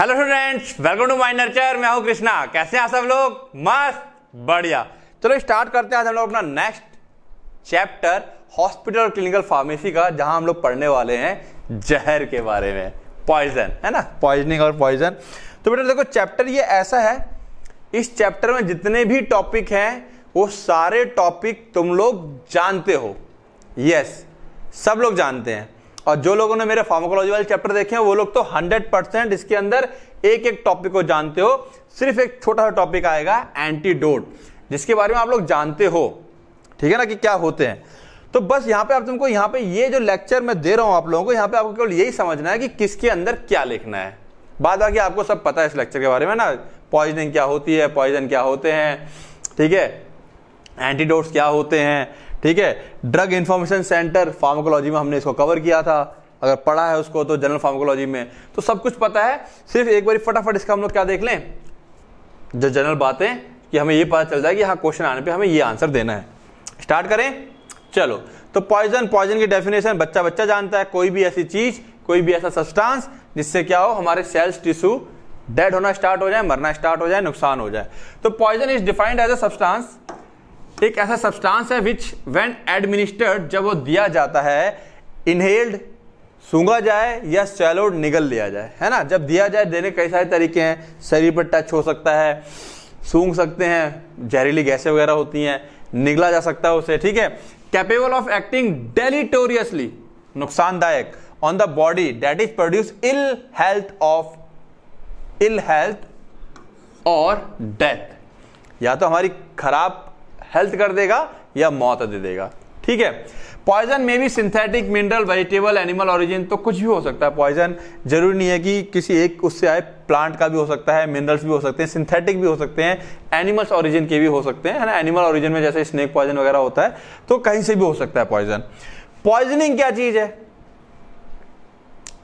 hello students welcome to my nurture मैं हूं कृष्णा कैसे हैं सब लोग मस्त बढ़िया चलो स्टार्ट करते हैं आज हम लोग अपना नेक्स्ट चैप्टर हॉस्पिटल और क्लिनिकल फार्मेसी का जहां हम लोग पढ़ने वाले हैं जहर के बारे में पॉइजन है ना पॉइजनिंग और पॉइजन तो बेटा देखो चैप्टर ये ऐसा है इस चैप्टर में जितने भी टॉपिक हैं वो सारे टॉपिक तुम लोग जानते हो यस yes, सब लोग जानते हैं और जो लोगों ने मेरे फार्मोकोलॉजी वाले चैप्टर देखे हैं वो लोग तो 100 परसेंट इसके अंदर एक एक टॉपिक को जानते हो सिर्फ एक छोटा सा टॉपिक आएगा एंटीडोट जिसके बारे में आप लोग जानते हो ठीक है ना कि क्या होते हैं तो बस यहाँ पे आप तुमको यहाँ पे ये जो लेक्चर मैं दे रहा हूँ आप लोगों को यहाँ पे आपको केवल यही समझना है कि किसके अंदर क्या लिखना है बाद बाकी आपको सब पता है इस लेक्चर के बारे में ना पॉइजनिंग क्या होती है पॉइजन क्या होते हैं ठीक है एंटीडोट्स क्या होते हैं ठीक है ड्रग इन्फॉर्मेशन सेंटर फार्माकोलॉजी में हमने इसको कवर किया था अगर पढ़ा है उसको तो जनरल फार्माकोलॉजी में तो सब कुछ पता है सिर्फ एक बार फटाफट इसका हम लोग क्या देख लें जो जनरल बातें कि हमें ये पता चल जाए कि हाँ क्वेश्चन आने पे हमें ये आंसर देना है स्टार्ट करें चलो तो पॉइजन पॉइजन की डेफिनेशन बच्चा बच्चा जानता है कोई भी ऐसी चीज कोई भी ऐसा सब्सटेंस जिससे क्या हो हमारे सेल्स टिश्यू डेड होना स्टार्ट हो जाए मरना स्टार्ट हो जाए नुकसान हो जाए तो poison is defined as a substance एक ऐसा सब्सटेंस है विच व्हेन एडमिनिस्टर्ड जब वो दिया जाता है इनहेल्ड सूंगा जाए या सैलोड निगल लिया जाए है ना जब दिया जाए देने कई सारे तरीके हैं शरीर पर टच हो सकता है सूंघ सकते हैं जहरीली गैसें वगैरह होती हैं निगला जा सकता है उसे ठीक है कैपेबल ऑफ एक्टिंग डेलीटोरियसली नुकसानदायक on the body that is produce ill health of ill health और डेथ या तो हमारी खराब हेल्थ कर देगा या मौत दे देगा ठीक है पॉइजन में भी synthetic mineral vegetable animal origin तो कुछ भी हो सकता है पॉइजन जरूरी नहीं है कि किसी एक उससे आए प्लांट का भी हो सकता है मिनरल्स भी हो सकते हैं सिंथेटिक भी हो सकते हैं एनिमल्स ऑरिजिन के भी हो सकते हैं ना एनिमल ऑरिजिन में जैसे स्नेक पॉइजन वगैरह होता है तो कहीं से भी हो सकता है पॉइजन पॉइजनिंग क्या चीज है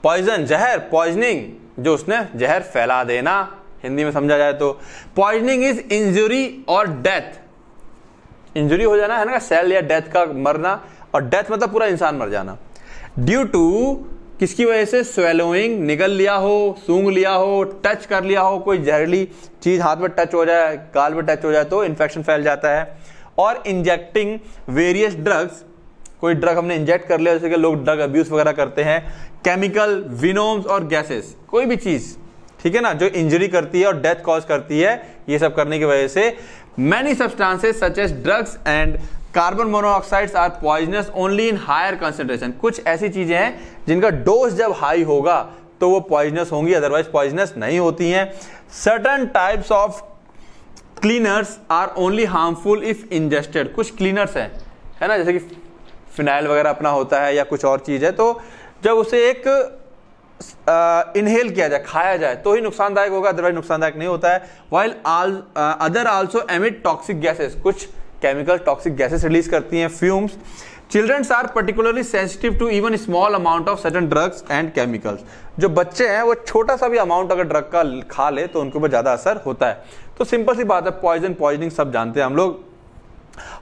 पॉइजन जहर पॉइजनिंग जो उसने जहर फैला देना हिंदी में समझा जाए तो पॉइजनिंग इज इंजुरी और डेथ इंजरी हो जाना है ना सेल या डेथ का मरना और डेथ मतलब पूरा इंसान मर जाना ड्यू टू किसकी वजह से स्वेलोइंग निगल लिया हो सूंघ लिया हो टच कर लिया हो कोई जहरीली चीज़ हाथ में टच हो जाए गाल में टच हो जाए तो इन्फेक्शन फैल जाता है और इंजेक्टिंग वेरियस ड्रग्स कोई ड्रग हमने इंजेक्ट कर लिया जैसे कि लोग ड्रग अब्यूज वगैरह करते हैं केमिकल विनोम्स और गैसेस कोई भी चीज़ ठीक है ना जो इंजरी करती है और डेथ कॉज करती है ये सब करने की वजह से many substances such as drugs and carbon monoxides are poisonous only in higher concentration कुछ ऐसी चीजें हैं जिनका डोज जब हाई होगा तो वो पॉइजनस होंगी अदरवाइज पॉइजनस नहीं होती हैं certain types of cleaners are only harmful if ingested कुछ क्लीनर्स हैं है ना जैसे कि फिनाइल वगैरह अपना होता है या कुछ और चीज़ है तो जब उसे एक इनहेल किया जाए खाया जाए तो ही नुकसानदायक होगा अदरवाइज नुकसानदायक नहीं होता है while other also emit toxic gases कुछ केमिकल टॉक्सिक गैसेस रिलीज करती हैं fumes childrens are particularly sensitive to even small amount of certain drugs and chemicals जो बच्चे हैं वो छोटा सा भी अमाउंट अगर ड्रग का खा ले तो उनके ऊपर ज़्यादा असर होता है तो सिंपल सी बात है पॉइजन पॉइजनिंग सब जानते हैं हम लोग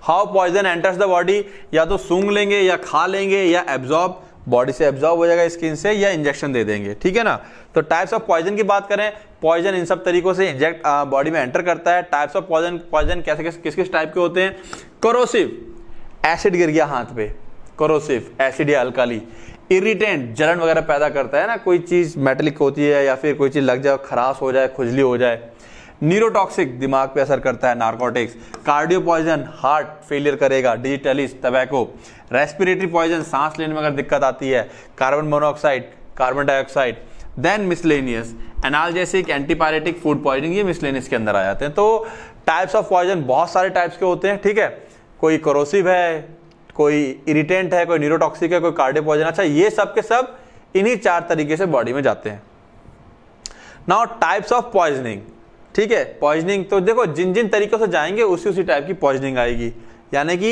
how poison enters the body या तो सूंघ लेंगे या खा लेंगे या एब्जॉर्ब बॉडी से एब्जॉर्ब हो जाएगा स्किन से या इंजेक्शन दे देंगे ठीक है ना तो टाइप्स ऑफ पॉइजन की बात करें पॉइजन इन सब तरीकों से इंजेक्ट बॉडी में एंटर करता है टाइप्स ऑफ पॉइजन पॉइजन कैसे कैसे किस किस टाइप के होते हैं करोसिव एसिड गिर गया हाथ पे करोसिव एसिड या अल्काली इरिटेंट जलन वगैरह पैदा करता है ना कोई चीज़ मेटलिक होती है या फिर कोई चीज़ लग जाए खराश हो जाए खुजली हो जाए न्यूरोटॉक्सिक दिमाग पे असर करता है narcotics cardio poison heart failure करेगा डिजिटलिस तबैको रेस्पिरेटरी पॉइजन सांस लेने में अगर दिक्कत आती है carbon monoxide carbon dioxide then miscellaneous analgesic antipyretic food poisoning ये मिसलेनियस के अंदर आ जाते हैं तो टाइप्स ऑफ पॉइजन बहुत सारे टाइप्स के होते हैं ठीक है कोई करोसिव है कोई इरिटेंट है कोई न्यूरोटॉक्सिक है कोई कार्डियो पॉइजन अच्छा ये सब के सब इन्हीं चार तरीके से बॉडी में जाते हैं नाउ टाइप्स ऑफ पॉइजनिंग ठीक है पॉइजनिंग तो देखो जिन जिन तरीकों से जाएंगे उसी उसी टाइप की पॉइजनिंग आएगी यानी कि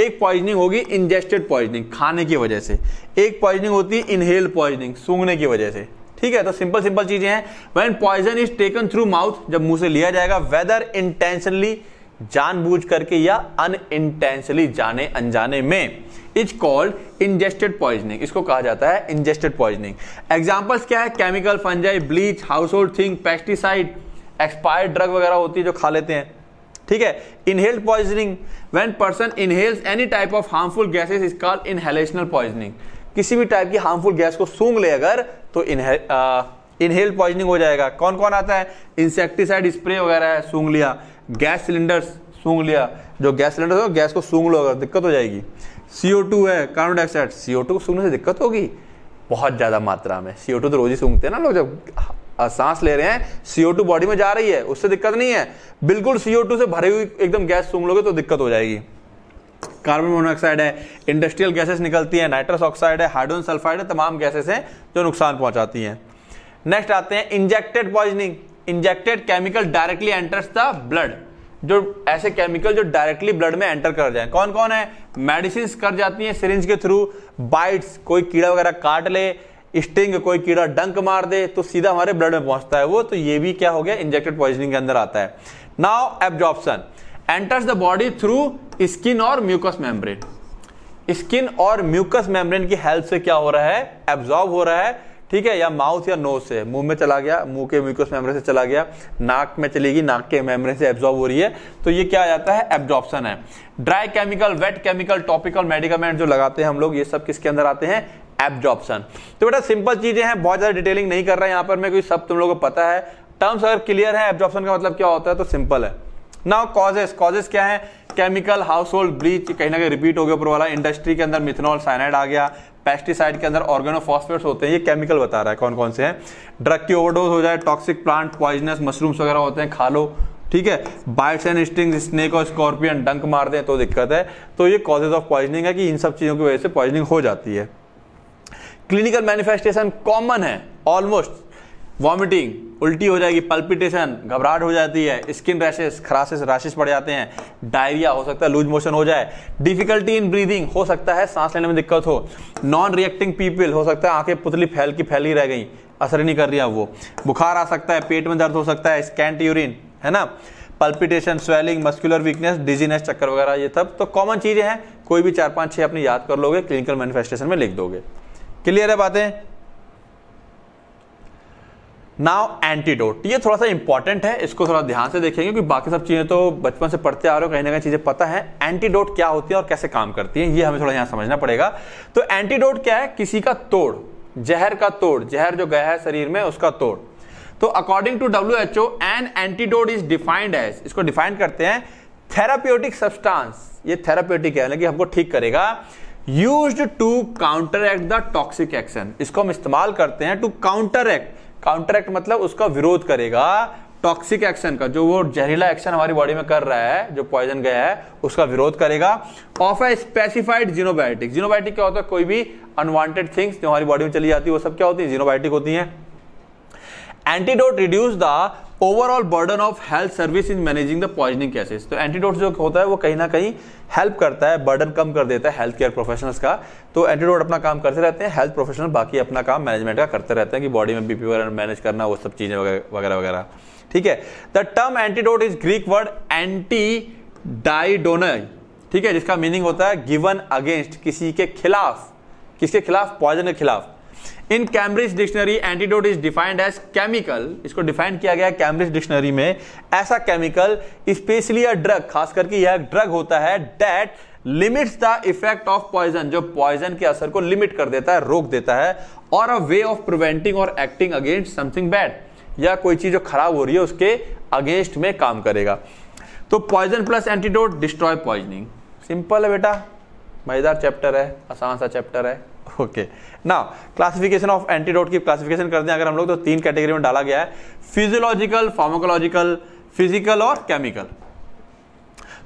एक पॉइजनिंग होगी इंजेस्टेड पॉइजनिंग खाने की वजह से एक पॉइजनिंग होती है इनहेल पॉइजनिंग सूंघने की वजह से ठीक है तो सिंपल सिंपल चीजें हैं when poison is taken through mouth जब मुंह से लिया जाएगा वेदर इंटेंशनली जानबूझ करके या अन इंटेंशनली जाने अनजाने में इज कॉल्ड इंजेस्टेड पॉइजनिंग इसको कहा जाता है इंजेस्टेड पॉइजनिंग एग्जाम्पल्स क्या है chemical fungi bleach household thing pesticide expired drug वगैरह होती है जो खा लेते हैं ठीक है inhaled poisoning when person inhales any type of harmful gases is called inhalational poisoning किसी भी टाइप की हार्मफुल गैस को सूंघ ले अगर तो इनहे इनहेल पॉइजनिंग हो जाएगा कौन कौन आता है इंसेक्टिसाइड स्प्रे वगैरह है सूंघ लिया गैस सिलेंडर्स सूंघ लिया जो गैस सिलेंडर हो गैस को सूंघ लो अगर दिक्कत हो जाएगी सी है कार्बन डाइऑक्साइड सी को सूंघने से दिक्कत होगी बहुत ज़्यादा मात्रा में सी तो रोज ही सूंघते हैं ना लोग जब सांस ले रहे हैं सीओ टू बॉडी में जा रही है उससे दिक्कत नहीं है बिल्कुल सीओ टू से भरे हुई एकदम गैस सूंघ लोगे तो दिक्कत हो जाएगी कार्बन मोनोऑक्साइड है इंडस्ट्रियल गैसेस निकलती है नाइट्रस ऑक्साइड है हाइड्रोजन सल्फाइड है तमाम गैसेस हैं जो नुकसान पहुंचाती हैं नेक्स्ट आते हैं injected poisoning injected chemical directly enters the blood जो ऐसे केमिकल जो डायरेक्टली ब्लड में एंटर कर जाए कौन कौन है मेडिसिन कर जाती हैं सिरिंज के थ्रू बाइट्स कोई कीड़ा वगैरह काट ले स्टिंग कोई कीड़ा डंक मार दे तो सीधा हमारे ब्लड में पहुंचता है वो तो ये भी क्या हो गया इंजेक्टेड पॉइजनिंग के अंदर आता है now absorption enters the body through skin और म्यूकस मेम्ब्रेन स्किन और म्यूकस मेम्ब्रेन की हेल्प से क्या हो रहा है एब्जॉर्ब हो रहा है ठीक है या माउथ या नोज से मुंह में चला गया मुंह के म्यूकस मेम्ब्रेन से चला गया नाक में चलेगी नाक के मेम्ब्रेन से एब्जॉर्ब हो रही है तो ये क्या आ जाता है एब्जॉर्प्शन है dry chemical wet chemical topical medicament जो लगाते हैं हम लोग ये सब किसके अंदर आते हैं एब्जॉर्प्शन तो बेटा सिंपल चीजें हैं बहुत ज्यादा डिटेलिंग नहीं कर रहा है यहाँ पर मैं कोई सब तुम लोगों को पता है टर्म्स अगर क्लियर है एब्जॉर्प्शन का मतलब क्या होता है तो सिंपल है नाउ कॉजेस कॉजेस क्या है केमिकल हाउस होल्ड ब्रीच कहीं ना कहीं रिपीट हो गया ऊपर वाला इंडस्ट्री के अंदर मिथनॉल साइनाइड आ गया पेस्टिसाइड के अंदर ऑर्गेनोफॉस्फेट्स होते हैं ये केमिकल बता रहा है कौन कौन से हैं ड्रग की ओवरडोज हो जाए टॉक्सिक प्लांट पॉइजनस मशरूम्स वगैरह होते हैं खा लो ठीक है बाइट्स एंड स्टिंग स्नेक और स्कॉर्पियन डंक मार दें तो दिक्कत है तो ये कॉजेज ऑफ पॉइजनिंग है कि इन सब चीज़ों की वजह से पॉइजनिंग हो जाती है क्लिनिकल मैनिफेस्टेशन कॉमन है ऑलमोस्ट वॉमिटिंग उल्टी हो जाएगी पल्पिटेशन घबराहट हो जाती है स्किन रैशेस खराशेस रैशेस पड़ जाते हैं डायरिया हो सकता है लूज मोशन हो जाए डिफिकल्टी इन ब्रीदिंग हो सकता है सांस लेने में दिक्कत हो नॉन रिएक्टिंग पीपल हो सकता है आंखें पुतली फैल की फैली रह गई असर नहीं कर रही है वो बुखार आ सकता है पेट में दर्द हो सकता है स्कैंट यूरिन है ना palpitation swelling muscular weakness dizziness चक्कर वगैरह ये सब तो कॉमन चीज़ें हैं कोई भी चार पाँच छः अपनी याद कर लोगे क्लिनिकल मैनिफेस्टेशन में लिख दोगे क्लियर है बातें नाउ एंटीडोट ये थोड़ा सा इंपॉर्टेंट है इसको थोड़ा ध्यान से देखेंगे क्योंकि बाकी सब चीजें तो बचपन से पढ़ते आ रहे हो कहीं ना कहीं चीजें पता है एंटीडोट क्या होती है और कैसे काम करती है ये हमें थोड़ा यहां समझना पड़ेगा तो एंटीडोट क्या है किसी का तोड़ जहर का तोड़ जहर जो गया है शरीर में उसका तोड़ तो according to W H O an antidote is defined as इसको डिफाइन करते हैं थेरापियोटिक सब्सटांस ये थेरापियोटिक है हमको ठीक करेगा use to counteract the toxic action इसको हम इस्तेमाल करते हैं to counteract counteract मतलब उसका विरोध करेगा टॉक्सिक एक्शन का जो वो जहरीला एक्शन हमारी बॉडी में कर रहा है जो पॉइजन गया है उसका विरोध करेगा of a specified xenobiotic xenobiotic क्या होता है कोई भी अनवांटेड थिंग्स जो हमारी बॉडी में चली जाती है वो सब क्या होती है जीनोबायोटिक होती है antidote reduce the overall burden of health service in managing the poisoning cases तो एंटीडोट जो होता है वो कहीं ना कहीं हेल्प करता है बर्डन कम कर देता है हेल्थ केयर प्रोफेशनल्स का तो एंटीडोट अपना काम करते रहते हैं हेल्थ प्रोफेशनल बाकी अपना काम मैनेजमेंट का करते रहते हैं कि बॉडी में बीपी वगैरह मैनेज करना वो सब चीज़ें वगैरह वगैरह ठीक है the term antidote is Greek word anti didone ठीक है जिसका मीनिंग होता है गिवन अगेंस्ट किसी के खिलाफ किसके खिलाफ पॉइजन के खिलाफ in Cambridge dictionary antidote is defined as chemical इसको डिफाइन किया गया कैम्ब्रिज डिक्शनरी में ऐसा केमिकल स्पेशली अ ड्रग खास करके यह ड्रग होता है that limits the effect of poison जो पॉइजन के असर को लिमिट कर देता है रोक देता है और अ वे ऑफ प्रिवेंटिंग और एक्टिंग अगेंस्ट समथिंग बैड या कोई चीज जो खराब हो रही है उसके अगेंस्ट में काम करेगा तो poison plus antidote destroy poisoning simple है बेटा मजेदार चैप्टर है आसान सा चैप्टर है ओके ना क्लासिफिकेशन ऑफ एंटीडोट की क्लासिफिकेशन कर दें अगर हम लोग तो तीन कैटेगरी में डाला गया है फिजियोलॉजिकल फार्माकोलॉजिकल फिजिकल और केमिकल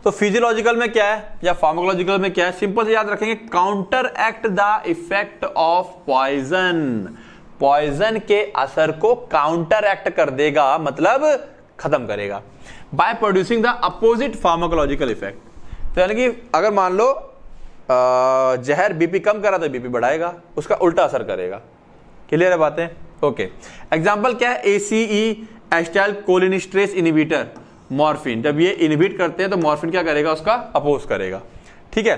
तो फिजियोलॉजिकल में क्या है या फार्माकोलॉजिकल में क्या है सिंपल से याद रखेंगे counteract the effect of poison poison के असर को काउंटर एक्ट कर देगा मतलब खत्म करेगा by producing the opposite pharmacological effect तो यानी कि अगर मान लो जहर बीपी कम करा तो बीपी बढ़ाएगा उसका उल्टा असर करेगा क्लियर है बातें ओके एग्जाम्पल क्या है A C E acetylcholinesterase inhibitor morphine जब ये इनिबिट करते हैं तो मॉर्फिन क्या करेगा उसका अपोज करेगा ठीक है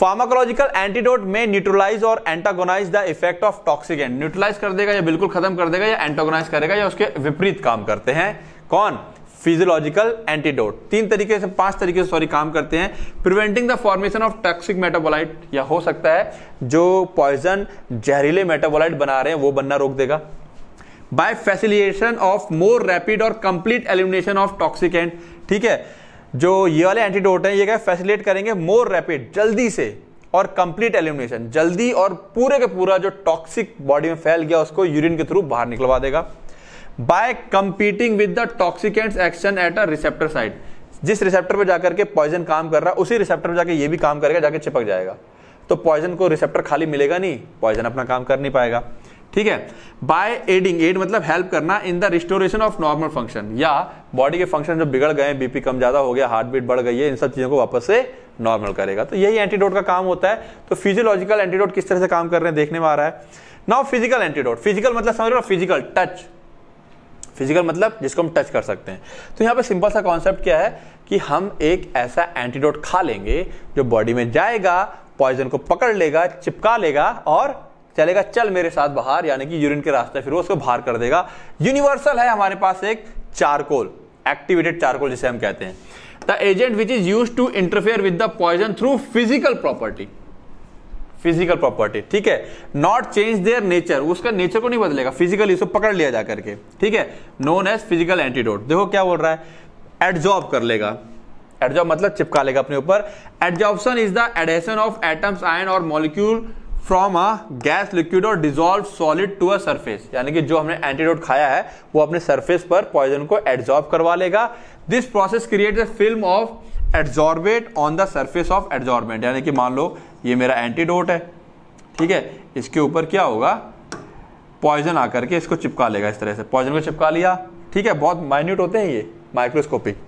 फार्माकोलॉजिकल एंटीडोट में न्यूट्रलाइज और antagonise the effect of toxic neutralise कर देगा या बिल्कुल खत्म कर देगा या एंटागोनाइज करेगा या उसके विपरीत काम करते हैं कौन फिजियोलॉजिकल एंटीडोट तीन तरीके से पांच तरीके से सॉरी काम करते हैं preventing the formation of toxic metabolite या हो सकता है जो पॉइजन जहरीले मेटाबोलाइट बना रहे हैं वो बनना रोक देगा by facilitation of more rapid और complete elimination of toxic and ठीक है जो ये वाले एंटीडोट हैं ये क्या फैसिलिटेट करेंगे मोर रैपिड जल्दी से और कंप्लीट एलिमिनेशन जल्दी और पूरे के पूरा जो टॉक्सिक बॉडी में फैल गया उसको यूरिन के थ्रू बाहर निकलवा देगा by competing with the toxicants action at a receptor site जिस रिसेप्टर पर जाकर के पॉइजन काम कर रहा है उसी रिसेप्टर पर जाकर ये भी काम करेगा जाके चिपक जाएगा तो पॉइजन को रिसेप्टर खाली मिलेगा नहीं पॉइजन अपना काम कर नहीं पाएगा ठीक है बाय एडिंग एड मतलब हेल्प करना in the restoration of normal function या बॉडी के फंक्शन जो बिगड़ गए बीपी कम ज्यादा हो गया हार्ट बीट बढ़ गई है इन सब चीजों को वापस से नॉर्मल करेगा तो यही एंटीडोट का काम होता है तो फिजियोलॉजिकल एंटीडोट किस तरह से काम कर रहे हैं देखने में आ रहा है नाउ फिजिकल एंटीडोट फिजिकल मतलब समझ लो फिजिकल टच फिजिकल मतलब जिसको हम टच कर सकते हैं तो यहाँ पे सिंपल सा कॉन्सेप्ट क्या है कि हम एक ऐसा एंटीडोट खा लेंगे जो बॉडी में जाएगा पॉइजन को पकड़ लेगा चिपका लेगा और चलेगा चल मेरे साथ बाहर यानी कि यूरिन के रास्ते फिर वो उसको बाहर कर देगा यूनिवर्सल है हमारे पास एक चारकोल एक्टिवेटेड चारकोल जिसे हम कहते हैं the agent which is use to interfere with the poison through physical property physical property ठीक है नॉट चेंज देयर नेचर उसका नेचर को नहीं बदलेगा फिजिकली उसको पकड़ लिया जा करके ठीक है नोन एज फिजिकल एंटीडोट देखो क्या बोल रहा है एडजॉर्ब कर लेगा एडजॉर्ब मतलब चिपका लेगा अपने ऊपर adsorption is the adhesion of atoms ion और molecule from a gas liquid और dissolve solid to a surface यानी कि जो हमने एंटीडोट खाया है वो अपने सर्फेस पर पॉइजन को एडजॉर्ब करवा लेगा this process create the film of adsorbate on the surface of adsorbent यानी कि मान लो ये मेरा एंटीडोट है ठीक है इसके ऊपर क्या होगा पॉइजन आकर के इसको चिपका लेगा इस तरह से पॉइजन को चिपका लिया ठीक है बहुत माइन्यूट होते हैं ये माइक्रोस्कोपिक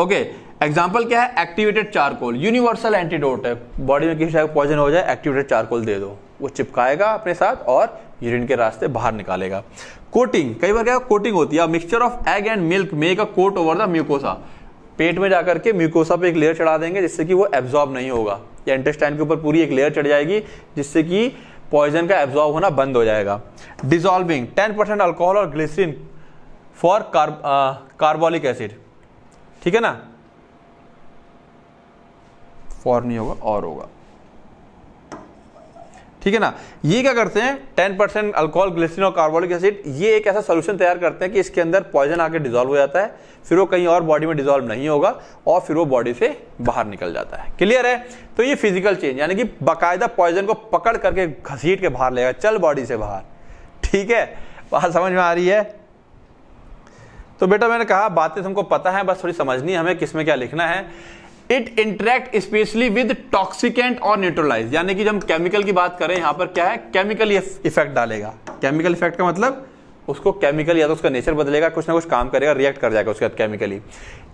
ओके एग्जाम्पल क्या है एक्टिवेटेड चारकोल यूनिवर्सल एंटीडोट है बॉडी में किसी टाइप पॉइजन हो जाए एक्टिवेटेड चारकोल दे दो वो चिपकाएगा अपने साथ और यूरिन के रास्ते बाहर निकालेगा कोटिंग कई बार क्या कोटिंग होती है mixture of egg and milk make a coat over the mucosa पेट में जाकर के म्यूकोसा पे एक लेयर चढ़ा देंगे जिससे कि वो एब्जॉर्ब नहीं होगा या इंटेस्टाइन के ऊपर पूरी एक लेयर चढ़ जाएगी जिससे कि पॉइजन का एब्जॉर्ब होना बंद हो जाएगा डिजॉल्विंग 10% परसेंट अल्कोहल और ग्लिसरीन फॉर कार्बोलिक एसिड ठीक है ना फॉर नहीं होगा और होगा ठीक है ना ये क्या करते हैं टेन परसेंट अल्कोहल ग्लिसिन और कार्बोलिक एसिड ये एक ऐसा सोल्यूशन तैयार करते हैं कि इसके अंदर पॉइजन आके डिजोल्व हो जाता है फिर वो कहीं और बॉडी में डिजोल्व नहीं होगा और फिर वो बॉडी से बाहर निकल जाता है क्लियर है तो ये फिजिकल चेंज यानी कि बाकायदा पॉइजन को पकड़ करके घसीट के बाहर लेगा चल बॉडी से बाहर ठीक है बात समझ में आ रही है तो बेटा मैंने कहा बातें तुमको पता है बस थोड़ी समझनी हमें किसमें क्या लिखना है it interact specially with toxicant और न्यूट्रलाइज यानी कि जब हम केमिकल की बात करें यहां पर क्या है केमिकल इफेक्ट डालेगा केमिकल इफेक्ट का मतलब उसको केमिकल या तो उसका नेचर बदलेगा कुछ ना कुछ काम करेगा रिएक्ट कर जाएगा उसके बाद केमिकली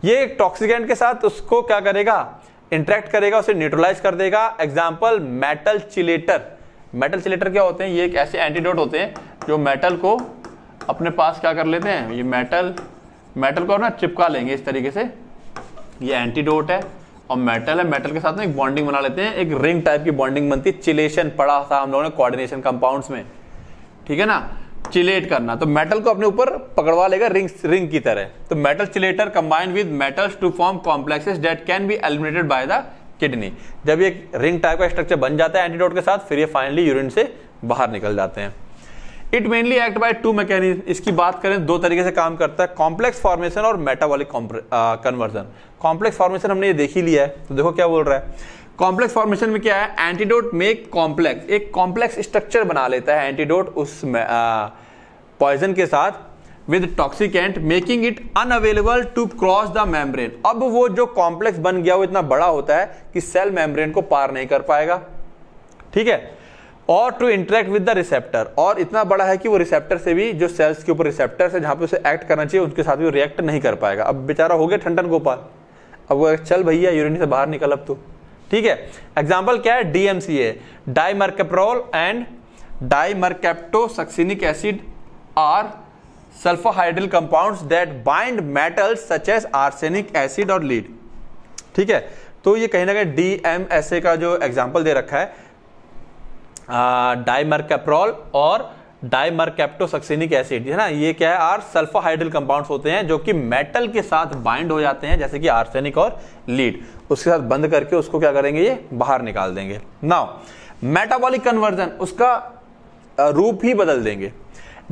ये टॉक्सिकेंट के साथ उसको क्या करेगा इंट्रैक्ट करेगा उसे न्यूट्रलाइज कर देगा example metal chelator metal chelator क्या होते हैं ये एक ऐसे एंटीडोट होते हैं जो मेटल को अपने पास क्या कर लेते हैं ये मेटल मेटल को ना चिपका लेंगे इस तरीके से ये एंटीडोट है और मेटल है मेटल के साथ में एक बॉन्डिंग बना लेते हैं एक रिंग टाइप की बॉन्डिंग बनती है चिलेशन पड़ा था हम लोगों ने कोऑर्डिनेशन कंपाउंड्स में ठीक है ना चिलेट करना तो मेटल को अपने ऊपर पकड़वा लेगा रिंग रिंग की तरह तो metal chelator combined with metals to form complexes that can be eliminated by the kidney जब ये रिंग टाइप का स्ट्रक्चर बन जाता है एंटीडोट के साथ फिर ये फाइनली यूरिन से बाहर निकल जाते हैं it mainly act by two mechanism इसकी बात करें दो तरीके से काम करता है कॉम्प्लेक्स फॉर्मेशन और मेटाबॉलिक कन्वर्जन कॉम्प्लेक्स फॉर्मेशन हमने ये देख ही लिया है तो देखो क्या बोल रहा है कॉम्प्लेक्स फॉर्मेशन में क्या है एंटीडोट मेक कॉम्प्लेक्स एक कॉम्प्लेक्स स्ट्रक्चर बना लेता है एंटीडोट उस पॉइजन के साथ with toxicant making it unavailable to cross the membrane अब वो जो कॉम्प्लेक्स बन गया वो इतना बड़ा होता है कि सेल मेम्ब्रेन को पार नहीं कर पाएगा ठीक है और to interact with the receptor और इतना बड़ा है कि वो रिसेप्टर से भी जो सेल्स के ऊपर रिसेप्टर है जहाँ पे उसे एक्ट करना चाहिए उनके साथ भी रिएक्ट नहीं कर पाएगा अब बेचारा हो गया ठंडन गोपाल अब वो चल भैया यूरिन से बाहर निकल अब तो ठीक है एग्जाम्पल क्या है DMCA dimercaprol and dimercaptosuccinic acid are sulphydryl compound that bind metals such as arsenic acid और लीड ठीक है तो ये कहीं ना कहीं डी एम एस ए का जो एग्जाम्पल दे रखा है डाइमरकेप्रॉल और डाइमरकेप्टोसक्सिनिक एसिड है ना ये क्या है आर सल्फाहाइड्रल कंपाउंड्स होते हैं जो कि मेटल के साथ बाइंड हो जाते हैं जैसे कि आर्सेनिक और लीड उसके साथ बंद करके उसको क्या करेंगे ये बाहर निकाल देंगे नाउ मेटाबॉलिक कन्वर्जन उसका रूप ही बदल देंगे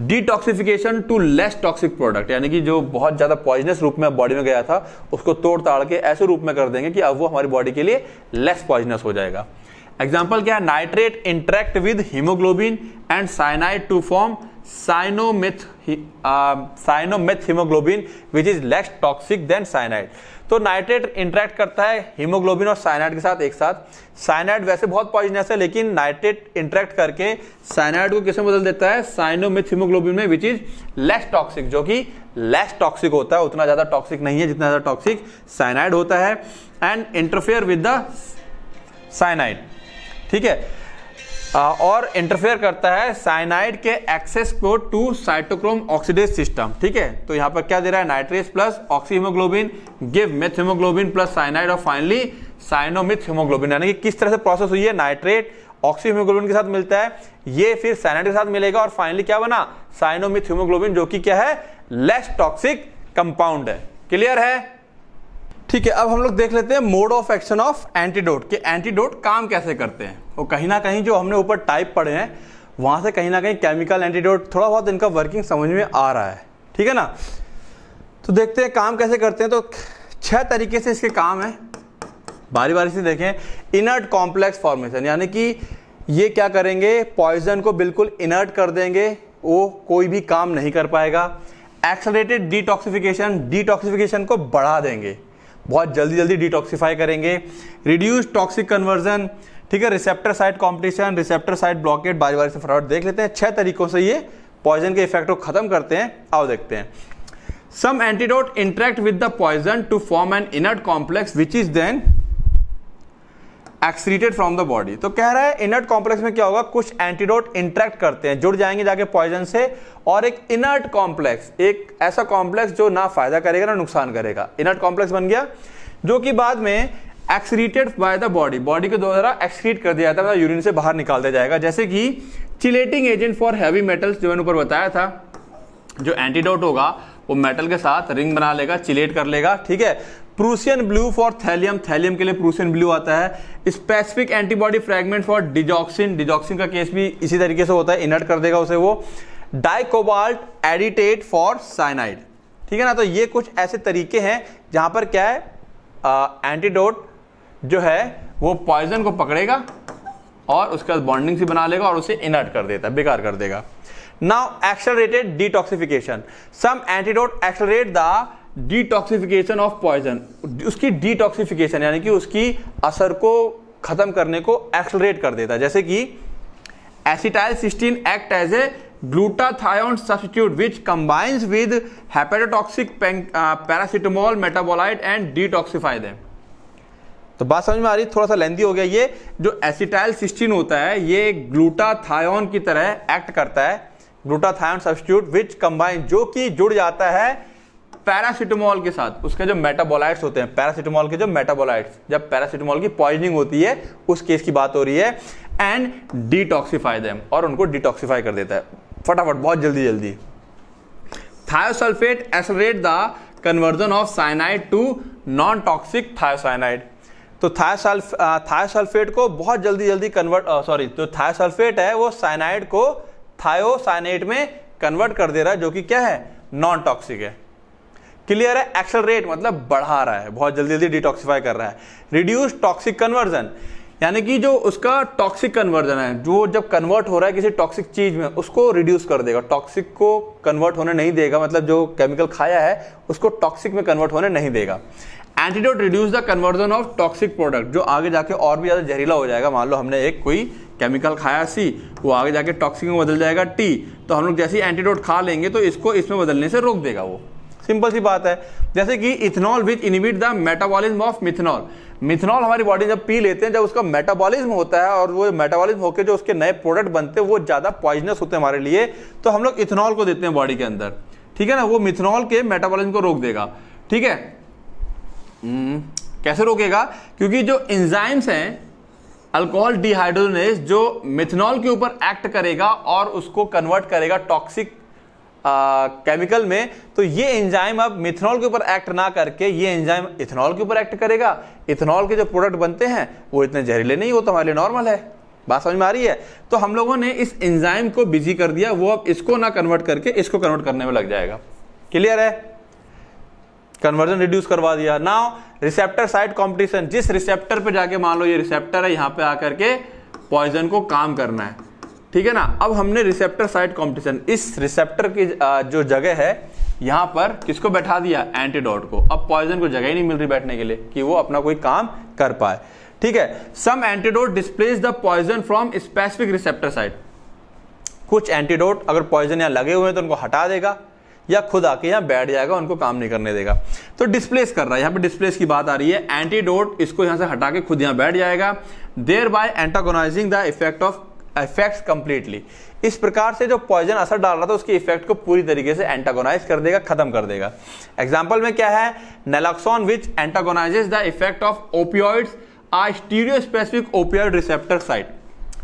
detoxification to less toxic product यानी कि जो बहुत ज्यादा पॉइजनस रूप में बॉडी में गया था उसको तोड़ताड़ के ऐसे रूप में कर देंगे कि अब वो हमारी बॉडी के लिए लेस पॉइजनस हो जाएगा एग्जाम्पल क्या है nitrate interact with haemoglobin and cyanide to form cyanometh cyanometh haemoglobin which is less toxic than cyanide तो नाइट्रेट इंटरेक्ट करता है हीमोग्लोबिन और साइनाइड के साथ एक साथ साइनाइड वैसे बहुत पॉइजनस है लेकिन नाइट्रेट इंटरेक्ट करके साइनाइड को किसमें बदल देता है साइनोमिथ हीमोग्लोबिन में विच इज लेस टॉक्सिक जो कि लेस टॉक्सिक होता है उतना ज़्यादा टॉक्सिक नहीं है जितना ज़्यादा टॉक्सिक साइनाइड होता है and interfere with the cyanide ठीक है और इंटरफेयर करता है साइनाइड के एक्सेस को टू साइटोक्रोम ऑक्सीडेज सिस्टम ठीक है तो यहां पर क्या दे रहा है nitrates plus oxyhaemoglobin give meth haemoglobin plus cyanide और फाइनली साइनोमिथ हिमोग्लोबिन यानी कि किस तरह से प्रोसेस हुई है नाइट्रेट ऑक्सीहीमोग्लोबिन के साथ मिलता है ये फिर साइनाइड के साथ मिलेगा और फाइनली क्या बना साइनोमिथ हिमोग्लोबिन जो कि क्या है लेस टॉक्सिक कंपाउंड है क्लियर है ठीक है अब हम लोग देख लेते हैं mode of action of antidote कि एंटीडोट काम कैसे करते हैं और कहीं ना कहीं जो हमने ऊपर टाइप पढ़े हैं वहाँ से कहीं ना कहीं केमिकल एंटीडोट थोड़ा बहुत इनका वर्किंग समझ में आ रहा है ठीक है ना तो देखते हैं काम कैसे करते हैं तो छह तरीके से इसके काम है बारी बारी से देखें इनर्ट कॉम्प्लेक्स फॉर्मेशन यानी कि ये क्या करेंगे पॉइजन को बिल्कुल इनर्ट कर देंगे वो कोई भी काम नहीं कर पाएगा एक्सलेटेड डिटॉक्सिफिकेशन डिटॉक्सिफिकेशन को बढ़ा देंगे बहुत जल्दी जल्दी डिटॉक्सीफाई करेंगे रिड्यूस टॉक्सिक कन्वर्जन ठीक है receptor site competition receptor site blockade बारी बारी से फटाफट देख लेते हैं छह तरीकों से ये पॉइजन के इफेक्ट को खत्म करते हैं आओ देखते हैं some antidote interact with the poison to form an inert complex which is then excreted from the body तो कह रहा है इनर्ट कॉम्प्लेक्स में क्या होगा कुछ एंटीडोट इंट्रैक्ट करते हैं जुड़ जाएंगे जाके पॉइजन से और एक इनर्ट कॉम्प्लेक्स एक ऐसा कॉम्प्लेक्स जो ना फायदा करेगा ना नुकसान करेगा इनर्ट कॉम्प्लेक्स बन गया जो कि बाद में excreted by the body body के द्वारा एक्सक्रीट कर दिया जाता है यूरिन मतलब से बाहर निकाल दिया जाएगा जैसे कि chelating agent for heavy metals जो मैंने ऊपर बताया था जो एंटीडोट होगा वो मेटल के साथ रिंग बना लेगा चिलेट कर लेगा ठीक है Prussian blue for thallium thallium के लिए प्रूसियन ब्लू आता है specific antibody fragment for digoxin digoxin का केस भी इसी तरीके से होता है इनर्ट कर देगा उसे वो डाइकोबाल्ट एडिटेट फॉर साइनाइड ठीक है ना तो ये कुछ ऐसे तरीके हैं जहां पर क्या है एंटीडोट जो है वो पॉइजन को पकड़ेगा और उसका बॉन्डिंग से बना लेगा और उसे इनर्ट कर देता है बेकार कर देगा now accelerated detoxification some antidote accelerate the detoxification of poison उसकी डिटॉक्सिफिकेशन यानी कि उसकी असर को खत्म करने को एक्सलरेट कर देता है जैसे कि acetylcysteine act as a glutathione substitute which combines with hepatotoxic paracetamol metabolite and detoxify है तो बात समझ में आ रही थोड़ा सा लेंदी हो गया ये जो एसिटाइल सिस्टीन होता है ये ग्लूटाथायोन की तरह एक्ट करता है ग्लूटाथायन सब्सिट्यूट विच कंबाइन जो कि जुड़ जाता है पैरासिटामोल के साथ उसके जो मेटाबोलाइट्स होते हैं पैरासिटामोल के जो मेटाबोलाइट्स जब पैरासिटामोल की पॉइजनिंग होती है उस केस की बात हो रही है एंड डिटॉक्सिफाई देम और उनको डिटॉक्सीफाई कर देता है फटाफट बहुत जल्दी जल्दी thiosulphate accelerate the conversion of cyanide to non toxic thiocyanide तो थायोसल्फ थायोसल्फेट uh, को बहुत जल्दी जल्दी कन्वर्ट सॉरी uh, तो थायोसल्फेट है वो साइनाइड को थायोसाइनेट में कन्वर्ट कर दे रहा है जो कि क्या है नॉन टॉक्सिक है क्लियर है एक्सलरेट मतलब बढ़ा रहा है बहुत जल्दी जल्दी डिटॉक्सिफाई कर रहा है रिड्यूस टॉक्सिक कन्वर्जन यानी कि जो उसका टॉक्सिक कन्वर्जन है जो जब कन्वर्ट हो रहा है किसी टॉक्सिक चीज में उसको रिड्यूस कर देगा टॉक्सिक को कन्वर्ट होने नहीं देगा मतलब जो केमिकल खाया है उसको टॉक्सिक में कन्वर्ट होने नहीं देगा antidote reduce the conversion of toxic product जो आगे जाके और भी ज्यादा जहरीला हो जाएगा मान लो हमने एक कोई केमिकल खाया सी वो आगे जाके टॉक्सिक में बदल जाएगा टी तो हम लोग जैसे एंटीडोट खा लेंगे तो इसको इसमें बदलने से रोक देगा वो सिंपल सी बात है जैसे कि ethanol which inhibit the metabolism of methanol methanol हमारी बॉडी जब पी लेते हैं जब उसका मेटाबॉलिज्म होता है और वो मेटाबॉलिज्म होकर जो उसके नए प्रोडक्ट बनते हैं वो ज़्यादा पॉइजनस होते हैं हमारे लिए तो हम लोग इथेनॉल को देते हैं बॉडी के अंदर ठीक है ना वो मिथेनॉल के मेटाबॉलिज्म को रोक देगा ठीक है हम्म, कैसे रोकेगा क्योंकि जो इंजाइम्स हैं अल्कोहल डिहाइड्रोजनेस जो मिथेनॉल के ऊपर एक्ट करेगा और उसको कन्वर्ट करेगा टॉक्सिक केमिकल में तो ये एंजाइम अब मिथेनॉल के ऊपर एक्ट ना करके ये एंजाइम इथेनॉल के ऊपर एक्ट करेगा इथेनॉल के जो प्रोडक्ट बनते हैं वो इतने जहरीले नहीं वो तो हमारे लिए नॉर्मल है बात समझ में आ रही है तो हम लोगों ने इस एंजाइम को बिजी कर दिया वो अब इसको ना कन्वर्ट करके इसको कन्वर्ट करने में लग जाएगा क्लियर है कन्वर्जन रिड्यूस करवा दिया नाउ रिसेप्टर साइड कंपटीशन जिस रिसेप्टर पे जाके मान लो ये रिसेप्टर है यहाँ पे आकर के पॉइजन को काम करना है ठीक है ना अब हमने रिसेप्टर साइड कंपटीशन इस रिसेप्टर की जो जगह है यहां पर किसको बैठा दिया एंटीडोट को अब पॉइजन को जगह ही नहीं मिल रही बैठने के लिए कि वो अपना कोई काम कर पाए ठीक है some antidote displace the poison from specific receptor site कुछ एंटीडोट अगर पॉइजन यहां लगे हुए हैं तो उनको हटा देगा या खुद आके यहाँ बैठ जाएगा उनको काम नहीं करने देगा तो डिस्प्लेस कर रहा है यहाँ पे डिस्प्लेस की बात आ रही है एंटीडोट इसको यहाँ से हटा के खुद यहाँ बैठ जाएगा thereby antagonizing the effect of effects completely इस प्रकार से जो पॉइजन असर डाल रहा था उसके इफेक्ट को पूरी तरीके से एंटागोनाइज कर देगा खत्म कर देगा एग्जाम्पल में क्या है naloxone which antagonizes the effect of opioids at stereospecific opioid receptor site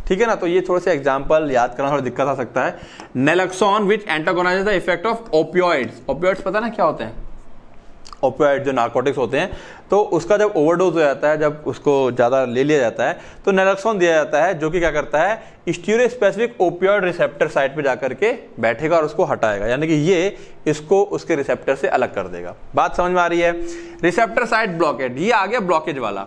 ठीक है ना तो ये थोड़े से एग्जाम्पल याद करना थोड़ा दिक्कत आ सकता है naloxone which antagonize the effect of opioids opioids पता ना क्या होते हैं ओपियोइड जो नार्कोटिक्स होते हैं तो उसका जब ओवरडोज हो जाता है जब उसको ज़्यादा ले लिया जाता है तो नेलक्सॉन दिया जाता है जो कि क्या करता है stereospecific opioid receptor site पे जाकर के बैठेगा और उसको हटाएगा यानी कि ये इसको उसके रिसेप्टर से अलग कर देगा बात समझ में आ रही है रिसेप्टर साइट ब्लॉकेट ये आ गया ब्लॉकेज वाला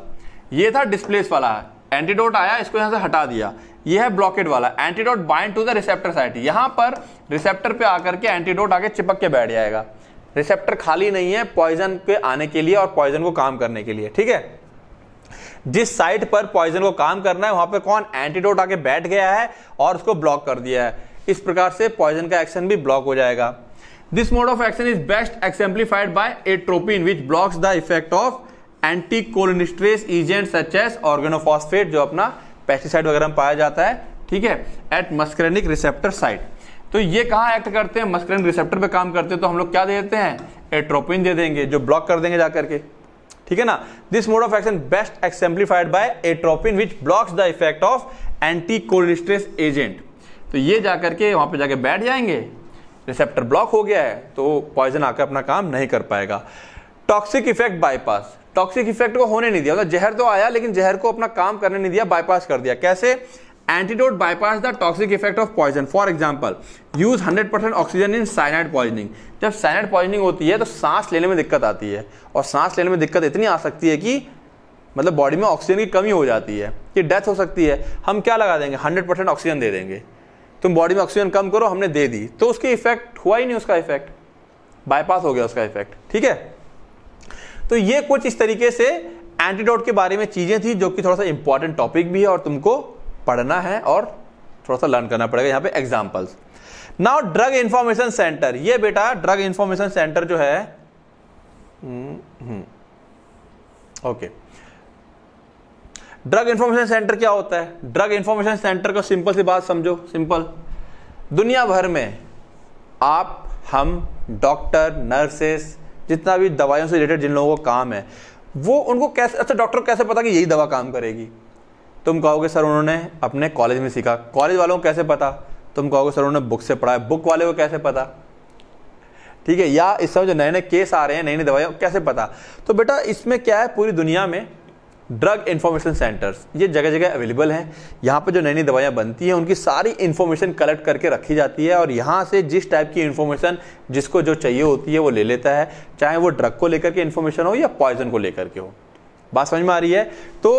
ये था डिस्प्लेस वाला एंटीडोट आया इसको यहां से हटा दिया ये है ब्लॉकेट वाला antidote bind to the receptor site यहां पर रिसेप्टर पे आकर के एंटीडोट आके चिपक के बैठ जाएगा रिसेप्टर खाली नहीं है पॉइजन पे आने के लिए और पॉइजन को काम करने के लिए ठीक है जिस साइट पर पॉइजन को काम करना है वहां पे कौन एंटीडोट आके बैठ गया है और उसको ब्लॉक कर दिया है इस प्रकार से पॉइजन का एक्शन भी ब्लॉक हो जाएगा this mode of action is best exemplified by atropine which blocks the effect of anti cholinesterase agent such as organophosphate जो अपना पेस्टिसाइड वगैरह में पाया जाता है ठीक है एट मस्क्रेनिक रिसेप्टर साइट तो ये कहाँ एक्ट करते हैं मस्क्रेनिक रिसेप्टर पे काम करते हैं तो हम लोग क्या दे देते हैं एट्रोपिन दे देंगे जो ब्लॉक कर देंगे जाकर के ठीक है ना this mode of action best exemplified by atropine which blocks the effect of anti cholinesterase agent तो ये जा करके वहाँ पे जाके बैठ जाएंगे रिसेप्टर ब्लॉक हो गया है तो पॉइजन आकर अपना काम नहीं कर पाएगा toxic effect bypass toxic effect को होने नहीं दिया मतलब जहर तो आया लेकिन जहर को अपना काम करने नहीं दिया बाईपास कर दिया कैसे antidote bypass the toxic effect of poison for example use hundred percent oxygen in cyanide poisoning जब साइनाइड पॉइजनिंग होती है तो सांस लेने में दिक्कत आती है और सांस लेने में दिक्कत इतनी आ सकती है कि मतलब बॉडी में ऑक्सीजन की कमी हो जाती है कि डेथ हो सकती है हम क्या लगा देंगे हंड्रेड परसेंट ऑक्सीजन दे देंगे तुम बॉडी में ऑक्सीजन कम करो हमने दे दी तो उसके इफेक्ट हुआ ही नहीं उसका इफेक्ट बाईपास हो गया उसका इफेक्ट ठीक है तो ये कुछ इस तरीके से एंटीडोट के बारे में चीज़ें थी जो कि थोड़ा सा इंपॉर्टेंट टॉपिक भी है और तुमको पढ़ना है और थोड़ा सा लर्न करना पड़ेगा यहाँ पे examples now drug information centre ये बेटा ड्रग इंफॉर्मेशन सेंटर जो है ओके ड्रग इंफॉर्मेशन सेंटर क्या होता है ड्रग इंफॉर्मेशन सेंटर को सिंपल सी बात समझो सिंपल दुनिया भर में आप हम डॉक्टर नर्सेस जितना भी दवाइयों से रिलेटेड जिन लोगों का काम है वो उनको कैसे अच्छा डॉक्टर कैसे पता कि यही दवा काम करेगी तुम कहोगे सर उन्होंने अपने कॉलेज में सीखा कॉलेज वालों को कैसे पता तुम कहोगे सर उन्होंने बुक से पढ़ा है बुक वाले को कैसे पता ठीक है या इस समय जो नए नए केस आ रहे हैं नई नई दवाइयों कैसे पता तो बेटा इसमें क्या है पूरी दुनिया में ड्रग इन्फॉर्मेशन सेंटर्स ये जगह जगह अवेलेबल हैं यहाँ पर जो नई नई दवाइयाँ बनती हैं उनकी सारी इन्फॉर्मेशन कलेक्ट करके रखी जाती है और यहाँ से जिस टाइप की इन्फॉर्मेशन जिसको जो चाहिए होती है वो ले लेता है चाहे वो ड्रग को लेकर के इन्फॉर्मेशन हो या पॉइजन को लेकर के हो बात समझ में आ रही है तो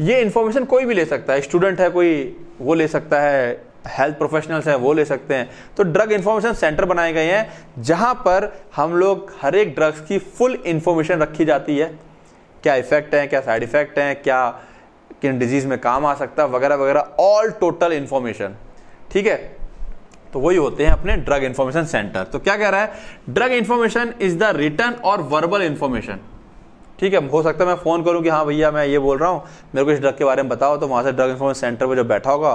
ये इन्फॉर्मेशन कोई भी ले सकता है स्टूडेंट है कोई वो ले सकता है हेल्थ प्रोफेशनल्स हैं वो ले सकते हैं तो ड्रग इन्फॉर्मेशन सेंटर बनाए गए हैं जहां पर हम लोग हर एक ड्रग्स की फुल इन्फॉर्मेशन रखी जाती है क्या इफेक्ट है क्या साइड इफेक्ट है क्या किन डिजीज़ में काम आ सकता है वगैरह वगैरह ऑल टोटल इंफॉर्मेशन ठीक है तो वही होते हैं अपने ड्रग इन्फॉर्मेशन सेंटर तो क्या कह रहा है drug information is the written और वर्बल इन्फॉर्मेशन ठीक है हो सकता है मैं फ़ोन करूं कि हाँ भैया मैं ये बोल रहा हूं मेरे को इस ड्रग के बारे में बताओ तो वहां से ड्रग इन्फॉर्मेशन सेंटर पर जो बैठा होगा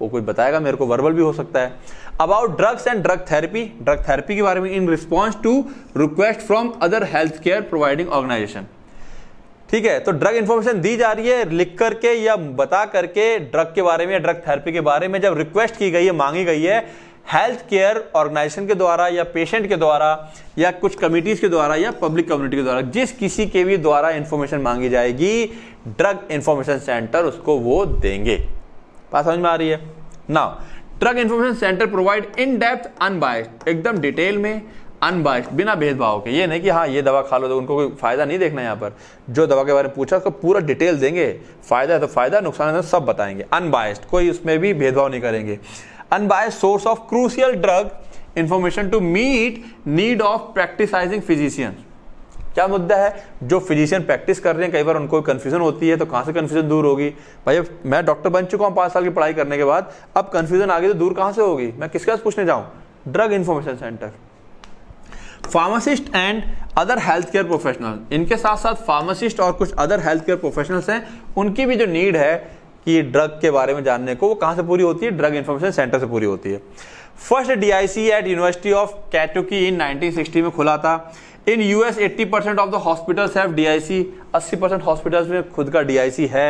वो कोई बताएगा मेरे को वर्बल भी हो सकता है about drugs and drug therapy drug therapy के बारे में in response to request from other health care providing organization ठीक है तो ड्रग इन्फॉर्मेशन दी जा रही है लिख करके या बता करके ड्रग के बारे में या ड्रग थेरेपी के बारे में जब रिक्वेस्ट की गई है मांगी गई है हेल्थ केयर ऑर्गेनाइजेशन के द्वारा या पेशेंट के द्वारा या कुछ कमिटीज के द्वारा या पब्लिक कम्युनिटी के द्वारा जिस किसी के भी द्वारा इंफॉर्मेशन मांगी जाएगी ड्रग इंफॉर्मेशन सेंटर उसको वो देंगे बात समझ में आ रही है now drug information centre provide in depth unbiased एकदम डिटेल में अनबाइस्ड बिना भेदभाव के ये नहीं कि हाँ ये दवा खा लो तो उनको कोई फ़ायदा नहीं देखना यहाँ पर जो दवा के बारे में पूछा उसको पूरा डिटेल देंगे फ़ायदा है तो फ़ायदा नुकसान है तो सब बताएंगे अनबाइस्ड कोई उसमें भी भेदभाव नहीं करेंगे unbiased source of crucial drug information to meet need of practising physicians क्या मुद्दा है जो फिजिशियन प्रैक्टिस कर रहे हैं कई बार उनको कन्फ्यूजन होती है तो कहाँ से कन्फ्यूजन दूर होगी भाई मैं डॉक्टर बन चुका हूँ पाँच साल की पढ़ाई करने के बाद अब कन्फ्यूजन आ गई तो दूर कहाँ से होगी मैं किसके पास पूछने जाऊँ drug information centre pharmacist and other health care professional इनके साथ साथ फार्मासिस्ट और कुछ अदर हेल्थ केयर प्रोफेशनल्स हैं उनकी भी जो नीड है कि ड्रग के बारे में जानने को वो कहाँ से पूरी होती है ड्रग इन्फॉर्मेशन सेंटर से पूरी होती है first DIC at University of Kentucky in 1960 में खुला था in US 80 percent of the hospitals have DIC 80 percent hospitals में खुद का डीआईसी है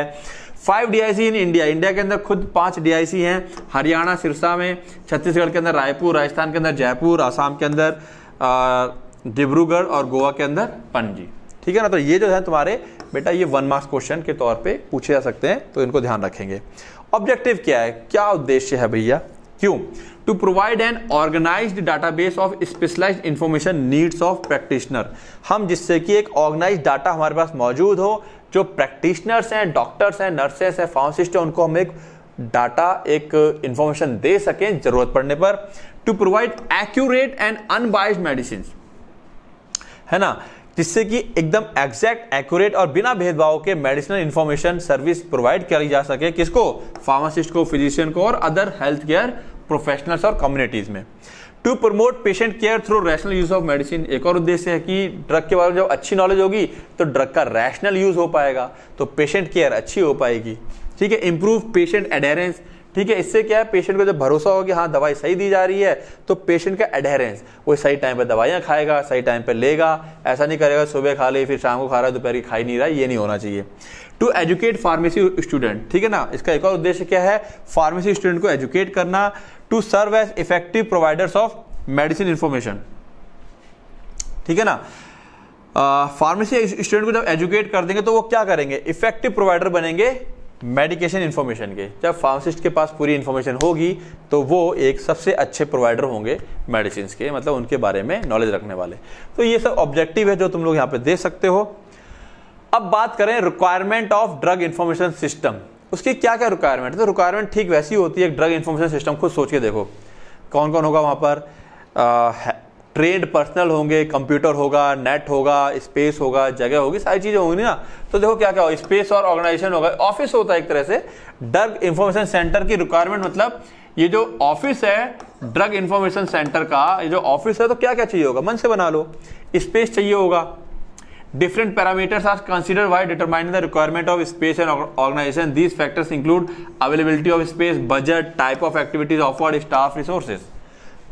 five DIC in India India के अंदर खुद पांच डीआईसी हैं हरियाणा सिरसा में छत्तीसगढ़ के अंदर रायपुर राजस्थान के अंदर जयपुर आसाम के अंदर डिब्रूगढ़ और गोवा के अंदर पणजी ठीक है ना तो ये जो है तुम्हारे बेटा ये वन मार्क्स क्वेश्चन के तौर पे पूछे जा सकते हैं तो इनको ध्यान रखेंगे ऑब्जेक्टिव क्या है क्या उद्देश्य है भैया क्यों to provide an organize database of specialize information needs of practitioner हम जिससे कि एक ऑर्गेनाइज डाटा हमारे पास मौजूद हो जो प्रैक्टिशनर्स हैं डॉक्टर्स हैं नर्सेस हैं फार्मासिस्ट हैं उनको हम एक डाटा एक इंफॉर्मेशन दे सकें जरूरत पड़ने पर to provide accurate and unbiased medicine है ना जिससे कि एकदम एग्जैक्ट एक्यूरेट और बिना भेदभाव के मेडिसिनल इंफॉर्मेशन सर्विस प्रोवाइड करी जा सके किसको फार्मासिस्ट को फिजिशियन को और अदर हेल्थ केयर प्रोफेशनल्स और कम्युनिटीज में to promote patient care through rational use of medicine एक और उद्देश्य है कि ड्रग के बारे में जब अच्छी नॉलेज होगी तो ड्रग का रैशनल यूज हो पाएगा तो पेशेंट केयर अच्छी हो पाएगी ठीक है इंप्रूव पेशेंट एडेरेंस ठीक है इससे क्या है पेशेंट को जब भरोसा हो कि हाँ दवाई सही दी जा रही है तो पेशेंट का एडहेरेंस वो सही टाइम पर दवाइयाँ खाएगा सही टाइम पर लेगा ऐसा नहीं करेगा सुबह खा ले फिर शाम को खा रहा है दोपहर की खा ही नहीं रहा ये नहीं होना चाहिए टू एजुकेट फार्मेसी स्टूडेंट ठीक है ना इसका एक और उद्देश्य क्या है फार्मेसी स्टूडेंट को एजुकेट करना to serve as effective providers of medicine information ठीक है ना फार्मेसी uh, स्टूडेंट को जब एजुकेट कर देंगे तो वो क्या करेंगे इफेक्टिव प्रोवाइडर बनेंगे मेडिकेशन इन्फॉर्मेशन के जब फार्मासिस्ट के पास पूरी इन्फॉर्मेशन होगी तो वो एक सबसे अच्छे प्रोवाइडर होंगे मेडिसिन के मतलब उनके बारे में नॉलेज रखने वाले तो ये सब ऑब्जेक्टिव है जो तुम लोग यहाँ पे दे सकते हो अब बात करें requirement of drug information system उसकी क्या क्या रिक्वायरमेंट है तो रिक्वायरमेंट ठीक वैसी होती है ड्रग इन्फॉर्मेशन सिस्टम खुद सोच के देखो कौन कौन होगा वहाँ पर ट्रेंड पर्सनल होंगे कंप्यूटर होगा नेट होगा स्पेस होगा जगह होगी सारी चीजें होंगी ना तो देखो क्या क्या हो स्पेस और ऑर्गेनाइजेशन होगा ऑफिस होता है एक तरह से ड्रग इन्फॉर्मेशन सेंटर की रिक्वायरमेंट मतलब ये जो ऑफिस है ड्रग इन्फॉर्मेशन सेंटर का ये जो ऑफिस है तो क्या क्या चाहिए होगा मन से बना लो स्पेस चाहिए होगा different parameters are considered while determine the requirement of space and organization these factors include availability of space budget type of activities offered staff resources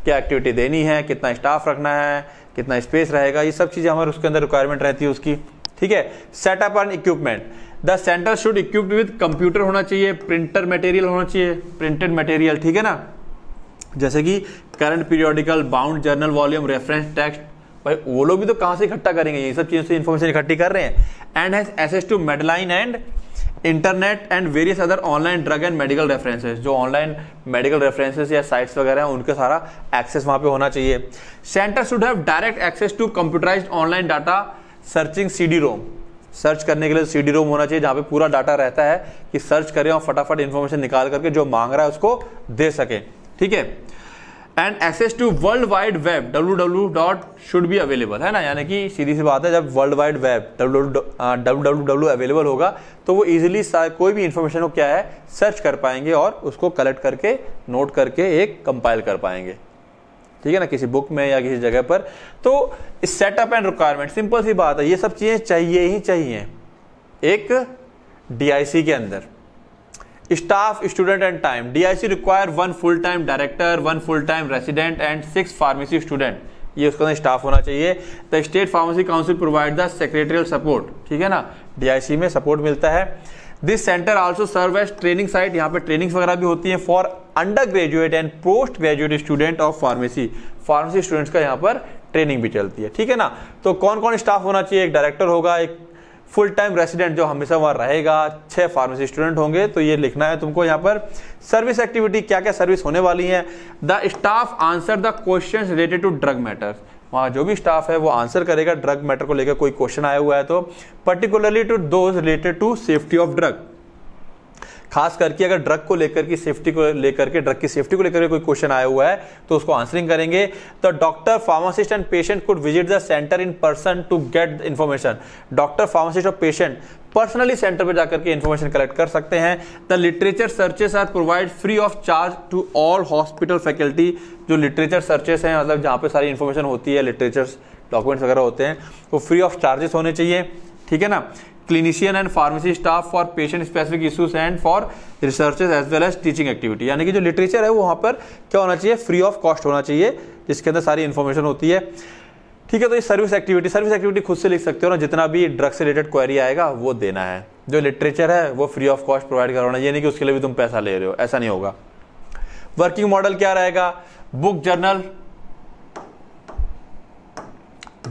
क्या एक्टिविटी देनी है कितना स्टाफ रखना है कितना स्पेस रहेगा ये सब चीज़ें हमारे उसके अंदर रिक्वायरमेंट रहती है उसकी ठीक है setup and equipment the centre should equipped with computer होना चाहिए प्रिंटर मटेरियल होना चाहिए प्रिंटेड मटेरियल ठीक है ना जैसे कि current periodical bound journal volume reference text भाई वो लोग भी तो कहाँ से इकट्ठा करेंगे ये सब चीज़ों से इन्फॉर्मेशन इकट्ठी कर रहे हैं and has access to Medline and internet and various other online drug and medical references जो ऑनलाइन मेडिकल रेफरेंसेज या साइट्स वगैरह हैं उनके सारा एक्सेस वहाँ पे होना चाहिए centre should have direct access to computerize online data searching C D ROM search करने के लिए सी डी रोम होना चाहिए जहाँ पे पूरा डाटा रहता है कि सर्च करें और फटाफट इन्फॉर्मेशन निकाल करके जो मांग रहा है उसको दे सके ठीक है and access to world wide web W W dot should भी अवेलेबल है ना यानी कि सीधी सी बात है जब world wide web W W W available होगा तो वो ईजिली कोई भी इंफॉर्मेशन को क्या है सर्च कर पाएंगे और उसको कलेक्ट करके नोट करके एक कंपाइल कर पाएंगे ठीक है ना किसी बुक में या किसी जगह पर तो सेटअप एंड रिक्वायरमेंट सिंपल सी बात है ये सब चीज़ें चाहिए ही चाहिए एक डी के अंदर staff student and time dic require one full time director one full time resident and six pharmacy student ये उसका अंदर स्टाफ होना चाहिए the state pharmacy council provide the secretarial support ठीक है ना डीआईसी में सपोर्ट मिलता है this centre also serve as training site यहाँ पे ट्रेनिंग वगैरह भी होती है for undergraduate and postgraduate student of pharmacy pharmacy students का यहाँ पर ट्रेनिंग भी चलती है ठीक है ना तो कौन कौन स्टाफ होना चाहिए एक डायरेक्टर होगा एक फुल टाइम रेसिडेंट जो हमेशा वहाँ रहेगा छः फार्मेसी स्टूडेंट होंगे तो ये लिखना है तुमको यहाँ पर सर्विस एक्टिविटी क्या क्या सर्विस होने वाली है the staff answer the question related to drug matter वहाँ जो भी स्टाफ है वो आंसर करेगा ड्रग मैटर को लेकर कोई क्वेश्चन आया हुआ है तो particularly to do related to safety of drug खास करके अगर ड्रग को लेकर की सेफ्टी को लेकर के ड्रग की सेफ्टी को लेकर कोई क्वेश्चन आया हुआ है तो उसको आंसरिंग करेंगे the doctor pharmacist and patient could visit the centre in person to get information doctor pharmacist और पेशेंट पर्सनली सेंटर पर जाकर के इन्फॉर्मेशन कलेक्ट कर सकते हैं the literature searches are provide free of charge to all hospital faculty जो literature searches हैं मतलब जहाँ पे सारी इन्फॉर्मेशन होती है लिटरेचर डॉक्यूमेंट्स वगैरह होते हैं वो फ्री ऑफ चार्जेस होने चाहिए ठीक है ना clinician and pharmacy staff for patient specific issues and for researches as well as teaching activity यानी कि जो लिटरेचर है वो वहाँ पर क्या होना चाहिए फ्री ऑफ कॉस्ट होना चाहिए जिसके अंदर सारी इन्फॉर्मेशन होती है ठीक है तो ये सर्विस एक्टिविटी सर्विस एक्टिविटी खुद से लिख सकते हो ना जितना भी ड्रग्स से रिलेटेड क्वेरी आएगा वो देना है जो लिटरेचर है वो फ्री ऑफ कॉस्ट प्रोवाइड करवाना ये नहीं कि उसके लिए भी तुम पैसा ले रहे हो ऐसा नहीं होगा वर्किंग मॉडल क्या रहेगा बुक जर्नल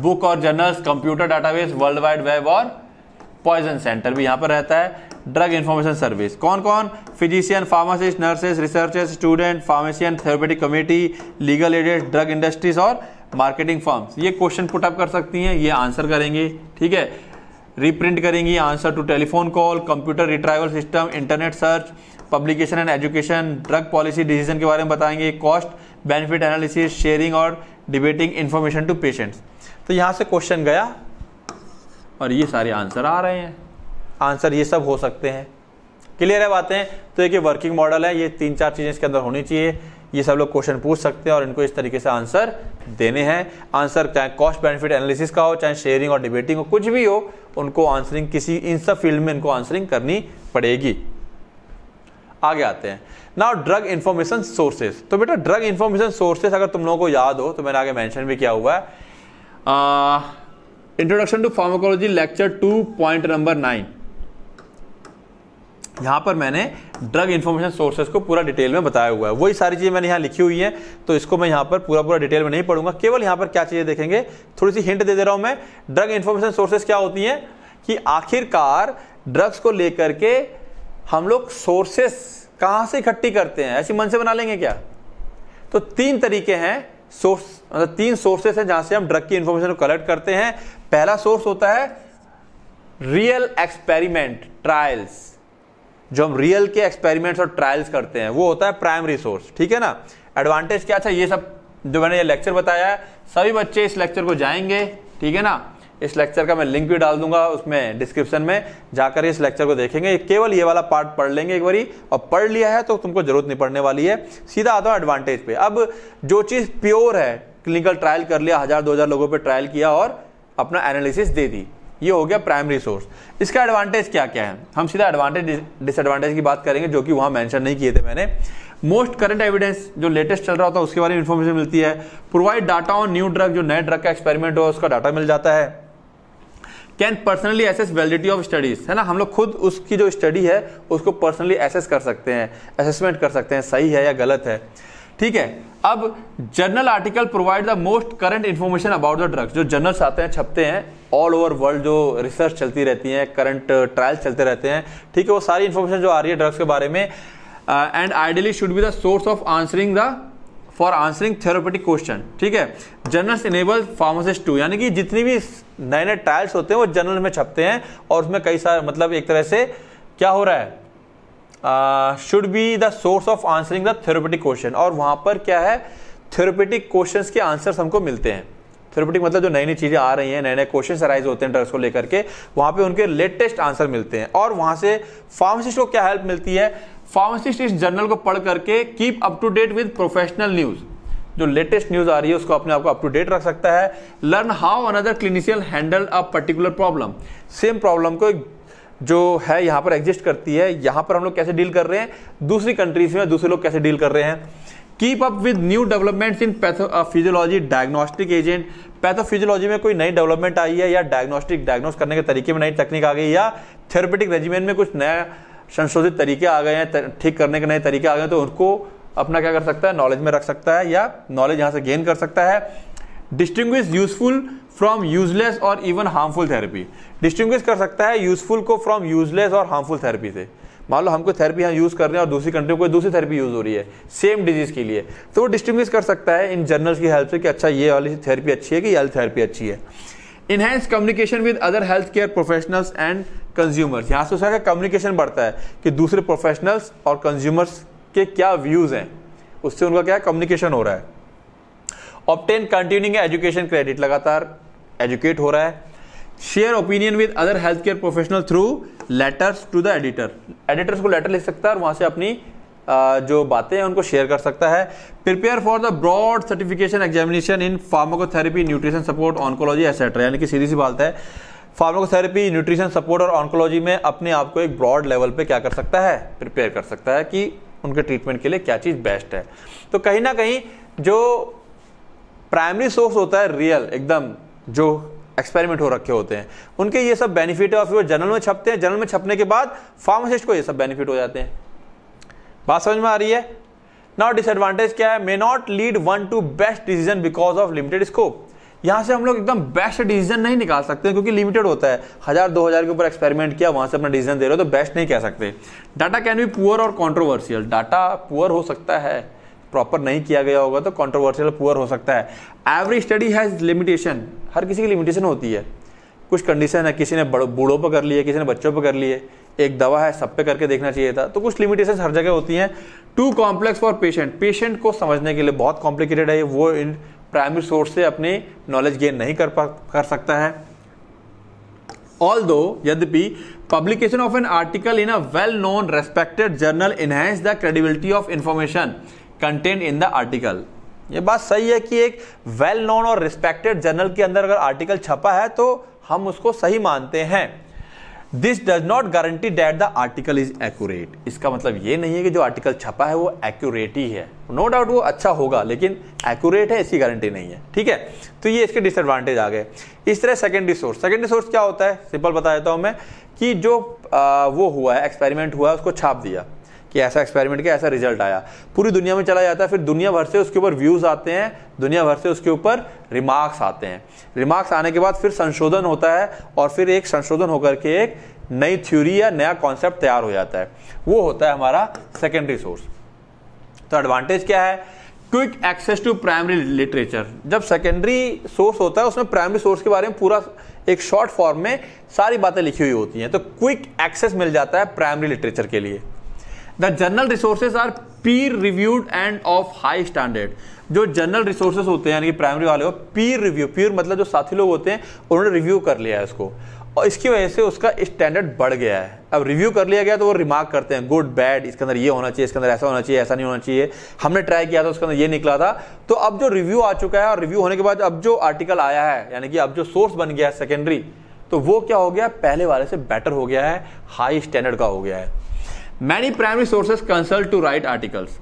बुक और journals computer database world wide web और पॉइजन सेंटर भी यहाँ पर रहता है ड्रग इन्फॉर्मेशन सर्विस कौन कौन physician pharmacist nurses researchers student pharmacy and therapeutic committee legal aided drug industries और मार्केटिंग फॉर्म्स ये क्वेश्चन पुटअप कर सकती हैं ये आंसर करेंगी ठीक है रिप्रिंट करेंगी answer to telephone call computer retrieval system internet search publication and education drug policy decision के बारे में बताएंगे कॉस्ट बेनिफिट एनालिसिस शेयरिंग और डिबेटिंग इन्फॉर्मेशन टू पेशेंट्स तो यहाँ से क्वेश्चन गया और ये सारे आंसर आ रहे हैं आंसर ये सब हो सकते हैं क्लियर है बातें तो एक वर्किंग मॉडल है ये तीन चार चीज़ें इसके अंदर होनी चाहिए ये सब लोग क्वेश्चन पूछ सकते हैं और इनको इस तरीके से आंसर देने हैं आंसर चाहे कॉस्ट बेनिफिट एनालिसिस का हो चाहे शेयरिंग और डिबेटिंग हो कुछ भी हो उनको आंसरिंग किसी इन सब फील्ड में इनको आंसरिंग करनी पड़ेगी आगे आते हैं नाउ ड्रग इन्फॉर्मेशन सोर्सेज तो बेटा ड्रग इन्फॉर्मेशन सोर्सेज अगर तुम लोगों को याद हो तो मैंने आगे मैंशन भी किया हुआ है uh, introduction to pharmacology lecture two point number nine यहां पर मैंने ड्रग इंफॉर्मेशन सोर्सेज को पूरा डिटेल में बताया हुआ है वही सारी चीज़ें मैंने यहां लिखी हुई है तो इसको मैं यहां पर पूरा पूरा डिटेल में नहीं पढ़ूंगा केवल यहाँ पर क्या चीज़ें देखेंगे थोड़ी सी हिंट दे दे रहा हूं मैं ड्रग इंफॉर्मेशन सोर्सेज क्या होती है कि आखिरकार ड्रग्स को लेकर के हम लोग सोर्सेस कहां से इकट्ठी करते हैं ऐसी मन से बना लेंगे क्या तो तीन तरीके हैं सोर्स मतलब तीन सोर्सेस हैं जहां से हम ड्रग की इंफॉर्मेशन को कलेक्ट करते हैं पहला सोर्स होता है रियल एक्सपेरिमेंट ट्रायल्स जो हम रियल के एक्सपेरिमेंट्स और ट्रायल्स करते हैं वो होता है प्राइमरी सोर्स ठीक है ना एडवांटेज क्या था अच्छा, ये सब जो मैंने ये लेक्चर बताया है सभी बच्चे इस लेक्चर को जाएंगे ठीक है ना इस लेक्चर का मैं लिंक भी डाल दूंगा उसमें डिस्क्रिप्शन में जाकर इस लेक्चर को देखेंगे केवल ये वाला पार्ट पढ़ लेंगे एक बारी और पढ़ लिया है तो तुमको जरूरत नहीं पड़ने वाली है सीधा आता हूँ एडवांटेज पे अब जो चीज़ प्योर है क्लिनिकल ट्रायल कर लिया हज़ार दो हज़ार लोगों पर ट्रायल किया और अपना एनालिसिस दे दी ये हो गया प्राइमरी सोर्स इसका एडवांटेज क्या क्या है हम सीधा एडवांटेज डिसएडवांटेज की बात करेंगे जो कि वहाँ मेंशन नहीं किए थे मैंने मोस्ट करंट एविडेंस जो लेटेस्ट चल रहा होता है उसके बारे में इन्फॉर्मेशन मिलती है provide data on new drug जो नए ड्रग का एक्सपेरिमेंट हो उसका डाटा मिल जाता है can personally assess validity of studies है ना हम लोग खुद उसकी जो स्टडी है उसको पर्सनली एसेस कर सकते हैं असेसमेंट कर सकते हैं सही है या गलत है ठीक है अब journal article provide the most current information about the drugs जो जर्नल्स आते हैं छपते हैं ऑल ओवर वर्ल्ड जो रिसर्च चलती रहती है करंट ट्रायल्स चलते रहते हैं ठीक है वो सारी इन्फॉर्मेशन जो आ रही है ड्रग्स के बारे में and ideally should be the source of answering the for answering therapeutic question ठीक है जर्नल्स इनेबल फार्मासिस्ट टू यानी कि जितनी भी नए नए ट्रायल्स होते हैं वो जर्नल में छपते हैं और उसमें कई सारे मतलब एक तरह से क्या हो रहा है should be the source of answering the therapeutic question और वहां पर क्या है थेरोपेटिक क्वेश्चन के आंसर हमको मिलते हैं थेरोपेटिक मतलब जो नई नई चीज़ें आ रही हैं नए नए क्वेश्चन अराइज होते हैं ड्रग्स को लेकर के वहां पे उनके लेटेस्ट आंसर मिलते हैं और वहां से फार्मासिस्ट को क्या हेल्प मिलती है फार्मासिस्ट इस जर्नल को पढ़ करके keep up to date with professional news जो लेटेस्ट न्यूज आ रही है उसको अपने आप को अप टू डेट रख सकता है learn how another clinician handle a particular problem same problem को जो है यहाँ पर एग्जिस्ट करती है यहाँ पर हम लोग कैसे डील कर रहे हैं दूसरी कंट्रीज में दूसरे लोग कैसे डील कर रहे हैं keep up with new development in physiology diagnostic agent pathophysiology में कोई नई डेवलपमेंट आई है या डायग्नोस्टिक डायग्नोस करने के तरीके में नई तकनीक आ गई या थेरेपेटिक रेजिमेंट में कुछ नया संशोधित तरीके आ गए हैं ठीक करने के नए तरीके आ गए हैं तो उनको अपना क्या कर सकता है नॉलेज में रख सकता है या नॉलेज यहाँ से गेन कर सकता है डिस्टिंग्विश यूजफुल फ्रॉम यूजलेस और इवन हार्मफुल थेरेपी डिस्टिंग्विश कर सकता है यूजफुल को फ्रॉम यूजलेस और हार्मफुल थेरेपी से मान लो हमको थेरेपी यहाँ यूज़ कर रहे हैं और दूसरी कंट्री को दूसरी थेरेपी यूज़ हो रही है सेम डिजीज़ के लिए तो वो डिस्टिंग्विश कर सकता है इन जर्नल्स की हेल्प से कि अच्छा ये वाली थेरेपी अच्छी है कि ये थेरेपी अच्छी है enhance communication with other health care professionals and consumers यहाँ से उसका कम्युनिकेशन बढ़ता है कि दूसरे प्रोफेशनल्स और कंज्यूमर्स के क्या व्यूज़ हैं उससे उनका क्या कम्युनिकेशन हो रहा है ऑप्टेन कंटिन्यूंग एजुकेशन क्रेडिट लगातार एजुकेट हो रहा है share opinion with other health care professional through letters to the editor editors को लेटर लिख सकता है और वहां से अपनी जो बातें हैं उनको शेयर कर सकता है prepare for the broad certification examination in pharmacotherapy nutrition support oncology etcetera यानी कि सीधी सी बात है फार्माकोथेरेपी न्यूट्रिशन सपोर्ट और ऑनकोलॉजी में अपने आप को एक ब्रॉड लेवल पे क्या कर सकता है प्रिपेयर कर सकता है कि उनके ट्रीटमेंट के लिए क्या चीज़ बेस्ट है तो कहीं ना कहीं जो प्राइमरी सोर्स होता है रियल एकदम जो एक्सपेरिमेंट हो रखे होते हैं उनके ये सब बेनिफिट है और फिर वो में छपते हैं जनरल में छपने के बाद फार्मासिस्ट को ये सब बेनिफिट हो जाते हैं बात समझ में आ रही है नॉट डिसएडवांटेज क्या है may not lead one to best decision because of limited scope यहाँ से हम लोग एकदम बेस्ट डिसीजन नहीं निकाल सकते क्योंकि लिमिटेड होता है हज़ार दो हज़ार के ऊपर एक्सपेरिमेंट किया वहां से अपना डिसीजन दे रहे हो तो बेस्ट नहीं कह सकते डाटा कैन बी पुअर और कॉन्ट्रोवर्सियल डाटा पुअर हो सकता है प्रॉपर नहीं किया गया होगा तो कॉन्ट्रोवर्सियल पुअर हो सकता है एवरी स्टडी हैज़ लिमिटेशन हर किसी की लिमिटेशन होती है कुछ कंडीशन है किसी ने बूढ़ों पर कर लिए किसी ने बच्चों पर कर लिए एक दवा है सब पे करके देखना चाहिए था तो कुछ लिमिटेशन हर जगह होती हैं too complex for patient patient को समझने के लिए बहुत कॉम्प्लिकेटेड है वो इन प्राइमरी सोर्स से अपने नॉलेज गेन नहीं कर पा कर सकता है ऑल दो यद्यपि publication of an article in a well known respected journal enhance the credibility of information content in the article ये बात सही है कि एक वेल नोन और रिस्पेक्टेड जर्नल के अंदर अगर आर्टिकल छपा है तो हम उसको सही मानते हैं this does not guarantee that the article is accurate इसका मतलब ये नहीं है कि जो आर्टिकल छपा है वो एक्यूरेट ही है नो no डाउट वो अच्छा होगा लेकिन एक्यूरेट है इसकी गारंटी नहीं है ठीक है तो ये इसके डिसएडवांटेज आ गए इस तरह सेकेंडरी सोर्स सेकेंडरी सोर्स क्या होता है सिंपल बता देता हूँ मैं कि जो आ, वो हुआ है एक्सपेरिमेंट हुआ है उसको छाप दिया कि ऐसा एक्सपेरिमेंट किया ऐसा रिजल्ट आया पूरी दुनिया में चला जाता है फिर दुनिया भर से उसके ऊपर व्यूज़ आते हैं दुनिया भर से उसके ऊपर रिमार्क्स आते हैं रिमार्क्स आने के बाद फिर संशोधन होता है और फिर एक संशोधन होकर के एक नई थ्योरी या नया कॉन्सेप्ट तैयार हो जाता है वो होता है हमारा सेकेंडरी सोर्स तो एडवांटेज क्या है quick access to primary literature जब सेकेंडरी सोर्स होता है उसमें प्राइमरी सोर्स के बारे में पूरा एक शॉर्ट फॉर्म में सारी बातें लिखी हुई होती हैं तो क्विक एक्सेस मिल जाता है प्राइमरी लिटरेचर के लिए the journal resources are peer reviewed and of high standard जो जनरल रिसोर्सेज होते हैं यानी कि प्राइमरी वाले हो पीर रिव्यू पीर मतलब जो साथी लोग होते हैं उन्होंने रिव्यू कर लिया है इसको और इसकी वजह से उसका स्टैंडर्ड बढ़ गया है अब रिव्यू कर लिया गया तो वो रिमार्क करते हैं गुड बैड इसके अंदर ये होना चाहिए इसके अंदर ऐसा होना चाहिए ऐसा नहीं होना चाहिए हमने ट्राई किया था उसके अंदर ये निकला था तो अब जो रिव्यू आ चुका है और रिव्यू होने के बाद अब जो आर्टिकल आया है यानी कि अब जो सोर्स बन गया है सेकेंडरी तो वो क्या हो गया पहले वाले से बेटर हो गया है हाई स्टैंडर्ड का हो गया है many primary sources consult to write articles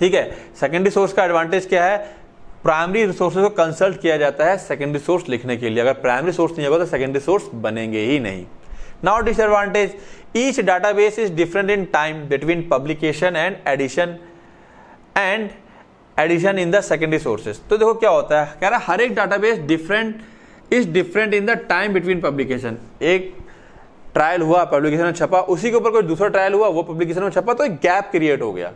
ठीक है सेकेंडरी सोर्स का एडवांटेज क्या है प्राइमरी रिसोर्सेज को कंसल्ट किया जाता है सेकेंडरी सोर्स लिखने के लिए अगर प्राइमरी सोर्स नहीं होगा तो सेकेंडरी सोर्स बनेंगे ही नहीं now disadvantage each database is different in time between publication and addition and addition in the secondary sources तो देखो क्या होता है कह रहा है हर एक database different is different in the time between publication एक ट्रायल हुआ पब्लिकेशन में छपा उसी के ऊपर कोई दूसरा ट्रायल हुआ वो पब्लिकेशन में छपा तो एक गैप क्रिएट हो गया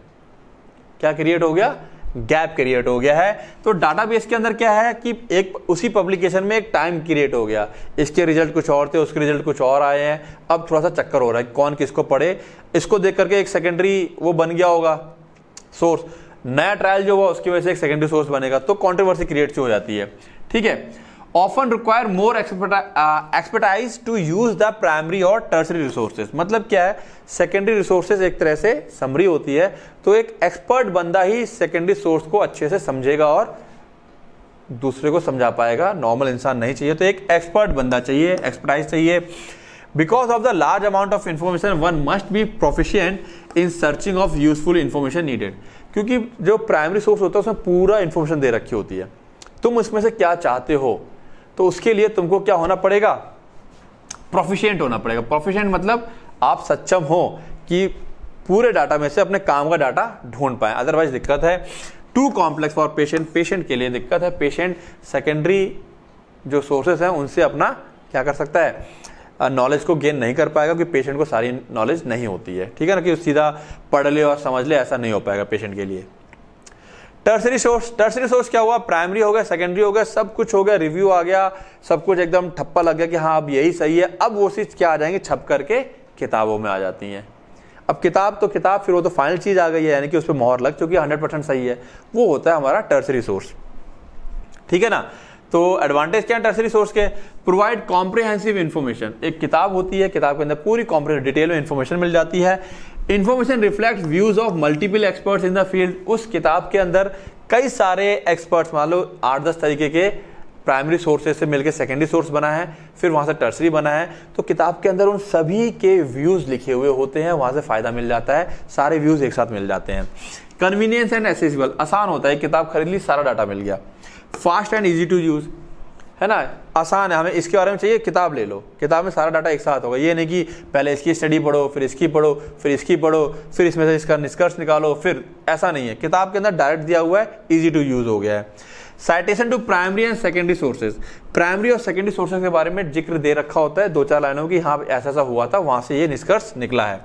क्या क्रिएट हो गया गैप क्रिएट हो गया है तो डाटाबेस के अंदर क्या है कि एक उसी पब्लिकेशन में एक टाइम क्रिएट हो गया इसके रिजल्ट कुछ और थे उसके रिजल्ट कुछ और आए हैं अब थोड़ा सा चक्कर हो रहा है कौन किसको पढ़े इसको देख करके एक सेकेंडरी वो बन गया होगा सोर्स नया ट्रायल जो हुआ उसकी वजह से एक सेकेंडरी सोर्स बनेगा तो कॉन्ट्रोवर्सी क्रिएट हो जाती है ठीक है often require more expertise to use the primary और टर्सरी रिसोर्सेज मतलब क्या है सेकेंडरी रिसोर्सेज एक तरह से समरी होती है तो एक एक्सपर्ट बंदा ही सेकेंडरी सोर्स को अच्छे से समझेगा और दूसरे को समझा पाएगा नॉर्मल इंसान नहीं चाहिए तो एक एक्सपर्ट बंदा चाहिए एक्सपर्टाइज चाहिए because of the large amount of information one must be proficient in searching of useful information needed क्योंकि जो प्राइमरी सोर्स होता है उसमें पूरा इन्फॉर्मेशन दे रखी होती है तुम उसमें से क्या चाहते हो तो उसके लिए तुमको क्या होना पड़ेगा प्रोफिशियंट होना पड़ेगा प्रोफिशियंट मतलब आप सक्षम हो कि पूरे डाटा में से अपने काम का डाटा ढूंढ पाए अदरवाइज दिक्कत है too complex for patient patient के लिए दिक्कत है पेशेंट सेकेंडरी जो सोर्सेस हैं उनसे अपना क्या कर सकता है नॉलेज को गेन नहीं कर पाएगा क्योंकि पेशेंट को सारी नॉलेज नहीं होती है ठीक है ना कि सीधा पढ़ ले और समझ ले ऐसा नहीं हो पाएगा पेशेंट के लिए टर्सरी सोर्स टर्सरी सोर्स क्या हुआ प्राइमरी हो गया सेकेंडरी हो गया सब कुछ हो गया रिव्यू आ गया सब कुछ एकदम ठप्पा लग गया कि हाँ अब यही सही है अब वो चीज़ क्या आ जाएंगे छप करके किताबों में आ जाती हैं अब किताब तो किताब फिर वो तो फाइनल चीज़ आ गई है यानी कि उस पर मोहर लग चुकी है हंड्रेड परसेंट सही है वो होता है हमारा टर्सरी सोर्स ठीक है ना तो एडवांटेज क्या है टर्सरी सोर्स के प्रोवाइड कॉम्प्रिहेंसिव इंफॉर्मेशन एक किताब होती है किताब के अंदर पूरी कॉम्प्रिहेंसिव डिटेल में इंफॉर्मेशन मिल जाती है information reflect views of multiple experts in the field उस किताब के अंदर कई सारे एक्सपर्ट्स मान लो आठ दस तरीके के प्राइमरी सोर्सेज से मिलकर सेकेंडरी सोर्स बना है फिर वहां से टर्सरी बना है तो किताब के अंदर उन सभी के व्यूज़ लिखे हुए होते हैं वहां से फ़ायदा मिल जाता है सारे व्यूज़ एक साथ मिल जाते हैं कन्वीनियंस एंड एसेसिबल आसान होता है किताब खरीद ली सारा डाटा मिल गया fast and easy to use है ना आसान है हमें इसके बारे में चाहिए किताब ले लो किताब में सारा डाटा एक साथ होगा ये नहीं कि पहले इसकी स्टडी पढ़ो फिर इसकी पढ़ो फिर इसकी पढ़ो फिर इसमें से इसका निष्कर्ष निकालो फिर ऐसा नहीं है किताब के अंदर डायरेक्ट दिया हुआ है ईजी टू यूज़ हो गया है citation to primary and secondary sources primary और सेकेंडरी सोर्सेज के बारे में जिक्र दे रखा होता है दो चार लाइनों की हाँ ऐसा ऐसा हुआ था वहाँ से ये निष्कर्ष निकला है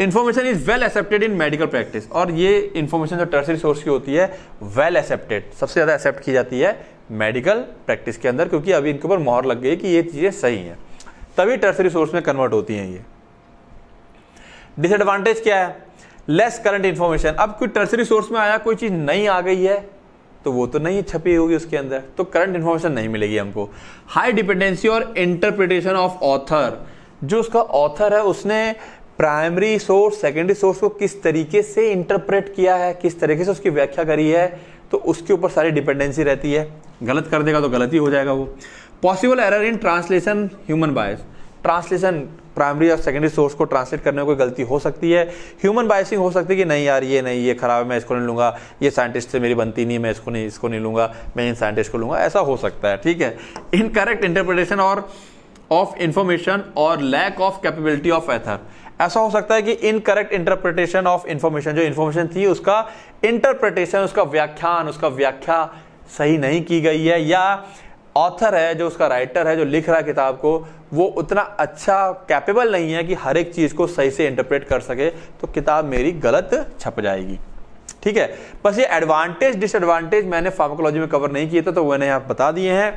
information is well accepted in medical practice और ये इन्फॉर्मेशन जो टर्सरी सोर्स की होती है वेल well एक्सेप्टेड सबसे ज़्यादा एक्सेप्ट की जाती है मेडिकल प्रैक्टिस के अंदर क्योंकि अभी इनके ऊपर मोहर लग गई कि ये चीज़ें सही हैं तभी टर्सरी सोर्स में कन्वर्ट होती हैं ये डिसएडवांटेज क्या है लेस करंट इंफॉर्मेशन अब कोई टर्सरी सोर्स में आया कोई चीज़ नई आ गई है तो वो तो नहीं छपी होगी उसके अंदर तो करंट इंफॉर्मेशन नहीं मिलेगी हमको हाई डिपेंडेंसी और इंटरप्रिटेशन ऑफ ऑथर जो उसका ऑथर है उसने प्राइमरी सोर्स सेकेंडरी सोर्स को किस तरीके से इंटरप्रेट किया है किस तरीके से उसकी व्याख्या करी है तो उसके ऊपर सारी डिपेंडेंसी रहती है गलत कर देगा तो गलत ही हो जाएगा वो possible error in translation human bias translation primary और सेकेंडरी सोर्स को ट्रांसलेट करने में कोई गलती हो सकती है ह्यूमन बायसिंग हो सकती है कि नहीं यार ये नहीं ये खराब है मैं इसको नहीं लूँगा ये साइंटिस्ट से मेरी बनती नहीं मैं इसको नहीं इसको नहीं लूँगा मैं इन साइंटिस्ट को लूँगा ऐसा हो सकता है ठीक है इनकरेक्ट इंटरप्रिटेशन और ऑफ इंफॉर्मेशन और lack of capability of author ऐसा हो सकता है कि इनकरेक्ट इंटरप्रिटेशन ऑफ इंफॉर्मेशन जो इन्फॉर्मेशन थी उसका इंटरप्रिटेशन उसका व्याख्यान उसका व्याख्या सही नहीं की गई है या ऑथर है जो उसका राइटर है जो लिख रहा है किताब को वो उतना अच्छा कैपेबल नहीं है कि हर एक चीज़ को सही से इंटरप्रेट कर सके तो किताब मेरी गलत छप जाएगी ठीक है बस ये एडवांटेज डिसएडवांटेज मैंने फार्माकोलॉजी में कवर नहीं किए थे तो मैंने आप बता दिए हैं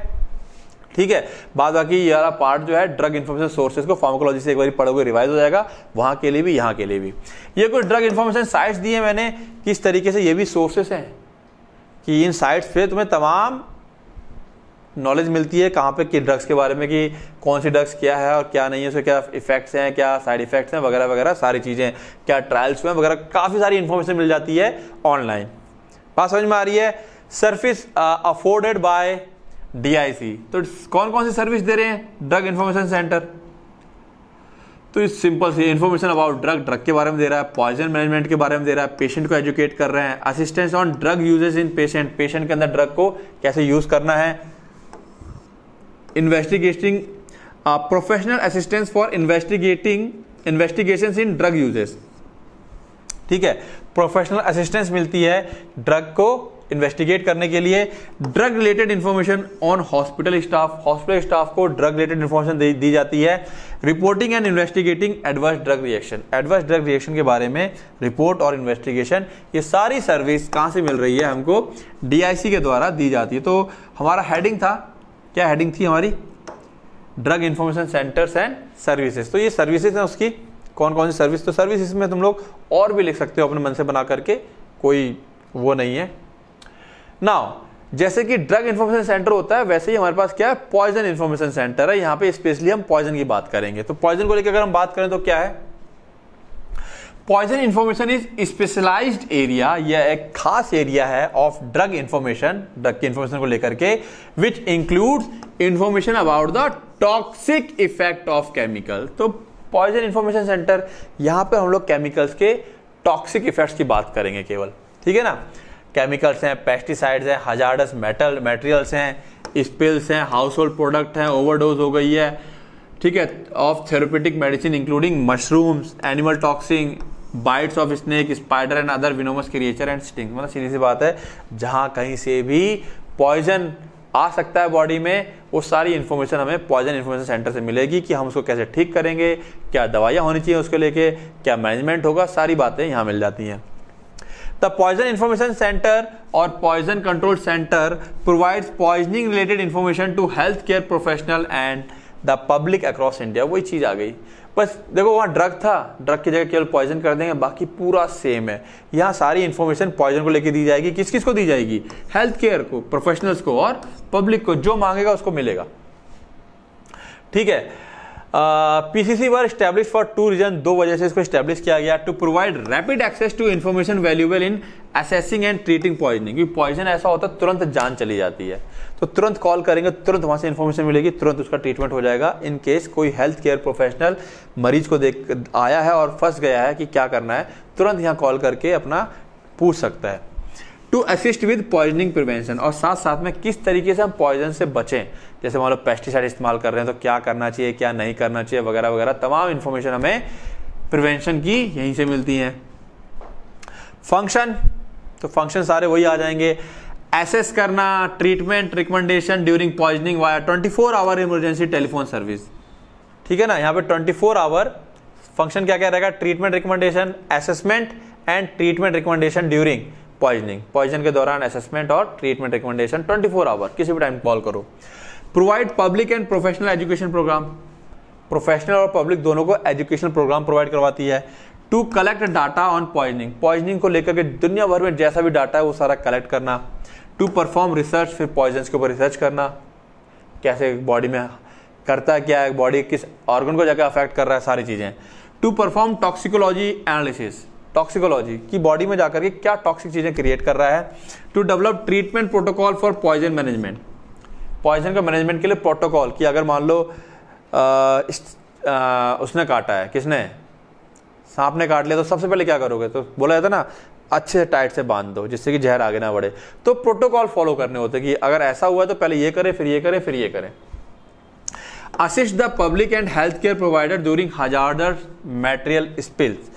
ठीक है बाद बाकी ये वाला पार्ट जो है ड्रग इन्फॉर्मेशन सोर्सेज को फार्माकोलॉजी से एक बार पढ़ोगे रिवाइज हो जाएगा वहां के लिए भी यहाँ के लिए भी ये कुछ ड्रग इन्फॉर्मेशन साइट्स दिए मैंने किस तरीके से ये भी सोर्सेस हैं कि इन साइट्स पे तुम्हें तमाम नॉलेज मिलती है कहाँ पे कि ड्रग्स के बारे में कि कौन सी ड्रग्स क्या है और क्या नहीं है उसके क्या इफेक्ट्स हैं क्या साइड इफेक्ट्स हैं वगैरह वगैरह सारी चीज़ें क्या ट्रायल्स में वगैरह काफ़ी सारी इन्फॉर्मेशन मिल जाती है ऑनलाइन बात समझ में आ रही है सर्विस अफोर्डेड बाय डी तो कौन कौन सी सर्विस दे रहे हैं ड्रग इन्फॉर्मेशन सेंटर तो इस सिंपल सी इन्फॉर्मेशन अबाउट ड्रग ड्रग के बारे में दे रहा है पॉइजन मैनेजमेंट के बारे में दे रहा है पेशेंट को एजुकेट कर रहे हैं assistance on drug usages in patient patient के अंदर ड्रग को कैसे यूज करना है investigating professional assistance for investigating investigation in drug usages ठीक है प्रोफेशनल असिस्टेंस मिलती है ड्रग को इन्वेस्टिगेट करने के लिए drug related information on hospital staff hospital staff को ड्रग रिलेटेड इन्फॉर्मेशन दी जाती है reporting and investigating adverse drug reaction adverse drug reaction के बारे में रिपोर्ट और इन्वेस्टिगेशन ये सारी सर्विस कहाँ से मिल रही है हमको डीआईसी के द्वारा दी जाती है तो हमारा हेडिंग था क्या हेडिंग थी हमारी drug information centres and services तो ये सर्विसेज हैं उसकी कौन कौन सी सर्विस तो सर्विस में तुम लोग और भी लिख सकते हो अपने मन से बना करके कोई वो नहीं है नाउ जैसे कि ड्रग इन्फॉर्मेशन सेंटर होता है वैसे ही हमारे पास क्या है पॉइजन इन्फॉर्मेशन सेंटर है यहां पे स्पेशली हम पॉइजन की बात करेंगे तो पॉइजन को लेकर अगर हम बात करें तो क्या है poison information is specialise area या एक खास एरिया है ऑफ ड्रग इन्फॉर्मेशन ड्रग की इन्फॉर्मेशन को लेकर के which include information about the toxic effect of chemical तो पॉइजन इन्फॉर्मेशन सेंटर यहां पर हम लोग केमिकल्स के टॉक्सिक इफेक्ट्स की बात करेंगे केवल ठीक है ना केमिकल्स हैं पेस्टिसाइड्स हैं हजारस मेटल मटेरियल्स हैं स्पिल्स हैं हाउस होल्ड प्रोडक्ट हैं ओवरडोज हो गई है ठीक है of therapeutic medicine including mushrooms animal toxin bites of snake spider and other venomous creature and sting मतलब सीधी सी बात है जहाँ कहीं से भी पॉइजन आ सकता है बॉडी में वो सारी इन्फॉर्मेशन हमें पॉइजन इन्फॉर्मेशन सेंटर से मिलेगी कि हम उसको कैसे ठीक करेंगे क्या दवाइयाँ होनी चाहिए उसके लेके क्या मैनेजमेंट होगा सारी बातें यहाँ मिल जाती हैं पॉइजन इन्फॉर्मेशन सेंटर और poison control centre Center provides poisoning related information to healthcare professional and the public across India वही चीज़ आ गई बस देखो वहाँ ड्रग था ड्रग की जगह केवल पॉइजन कर देंगे बाकी पूरा सेम है यहाँ सारी इन्फॉर्मेशन पॉइजन को लेकर दी जाएगी किस किस को दी जाएगी हेल्थ केयर को प्रोफेशनल्स को और पब्लिक को जो मांगेगा उसको मिलेगा ठीक है PCC were establish for two reason दो वजह से इसको स्टैब्लिश किया गया to provide rapid access to information valuable in assessing and treating poisoning क्योंकि पॉइजन ऐसा होता है तुरंत जान चली जाती है तो तुरंत कॉल करेंगे तुरंत वहां से इन्फॉर्मेशन मिलेगी तुरंत उसका ट्रीटमेंट हो जाएगा इन केस कोई हेल्थ केयर प्रोफेशनल मरीज को देख आया है और फंस गया है कि क्या करना है तुरंत यहाँ कॉल करके अपना पूछ सकता है to assist with poisoning prevention और साथ साथ में किस तरीके से हम पॉइजन से बचें जैसे मान लो पेस्टिसाइड इस्तेमाल कर रहे हैं तो क्या करना चाहिए क्या नहीं करना चाहिए वगैरह वगैरह तमाम इन्फॉर्मेशन हमें प्रिवेंशन की यहीं से मिलती है फंक्शन तो फंक्शन सारे वही आ जाएंगे एसेस करना treatment recommendation during poisoning via 24 hour emergency telephone service ठीक है ना यहाँ पे 24 आवर फंक्शन क्या क्या रहेगा treatment recommendation assessment and treatment recommendation during poisoning poison के दौरान असेसमेंट और ट्रीटमेंट रिकमेंडेशन 24 फोर आवर किसी भी टाइम कॉल करो provide public and professional education programme professional और पब्लिक दोनों को एजुकेशनल प्रोग्राम प्रोवाइड करवाती है to collect data on poisoning poisoning को लेकर के दुनिया भर में जैसा भी डाटा है वो सारा कलेक्ट करना टू परफॉर्म रिसर्च फिर पॉइजन के ऊपर रिसर्च करना कैसे बॉडी में करता क्या है बॉडी किस ऑर्गन को जाकर अफेक्ट कर रहा है सारी चीज़ें to perform toxicology analysis toxicology की बॉडी में जाकर के क्या टॉक्सिक चीज़ें क्रिएट कर रहा है to develop treatment protocol for poison management poison का मैनेजमेंट के लिए प्रोटोकॉल कि अगर मान लो उसने काटा है किसने सांप ने काट लिया तो सबसे पहले क्या करोगे तो बोला जाता ना अच्छे से टाइट से बांध दो जिससे कि जहर आगे ना बढ़े तो प्रोटोकॉल फॉलो करने होते कि अगर ऐसा हुआ तो पहले ये करें फिर ये करें फिर ये करें assist the public and health care provider during hazard material spills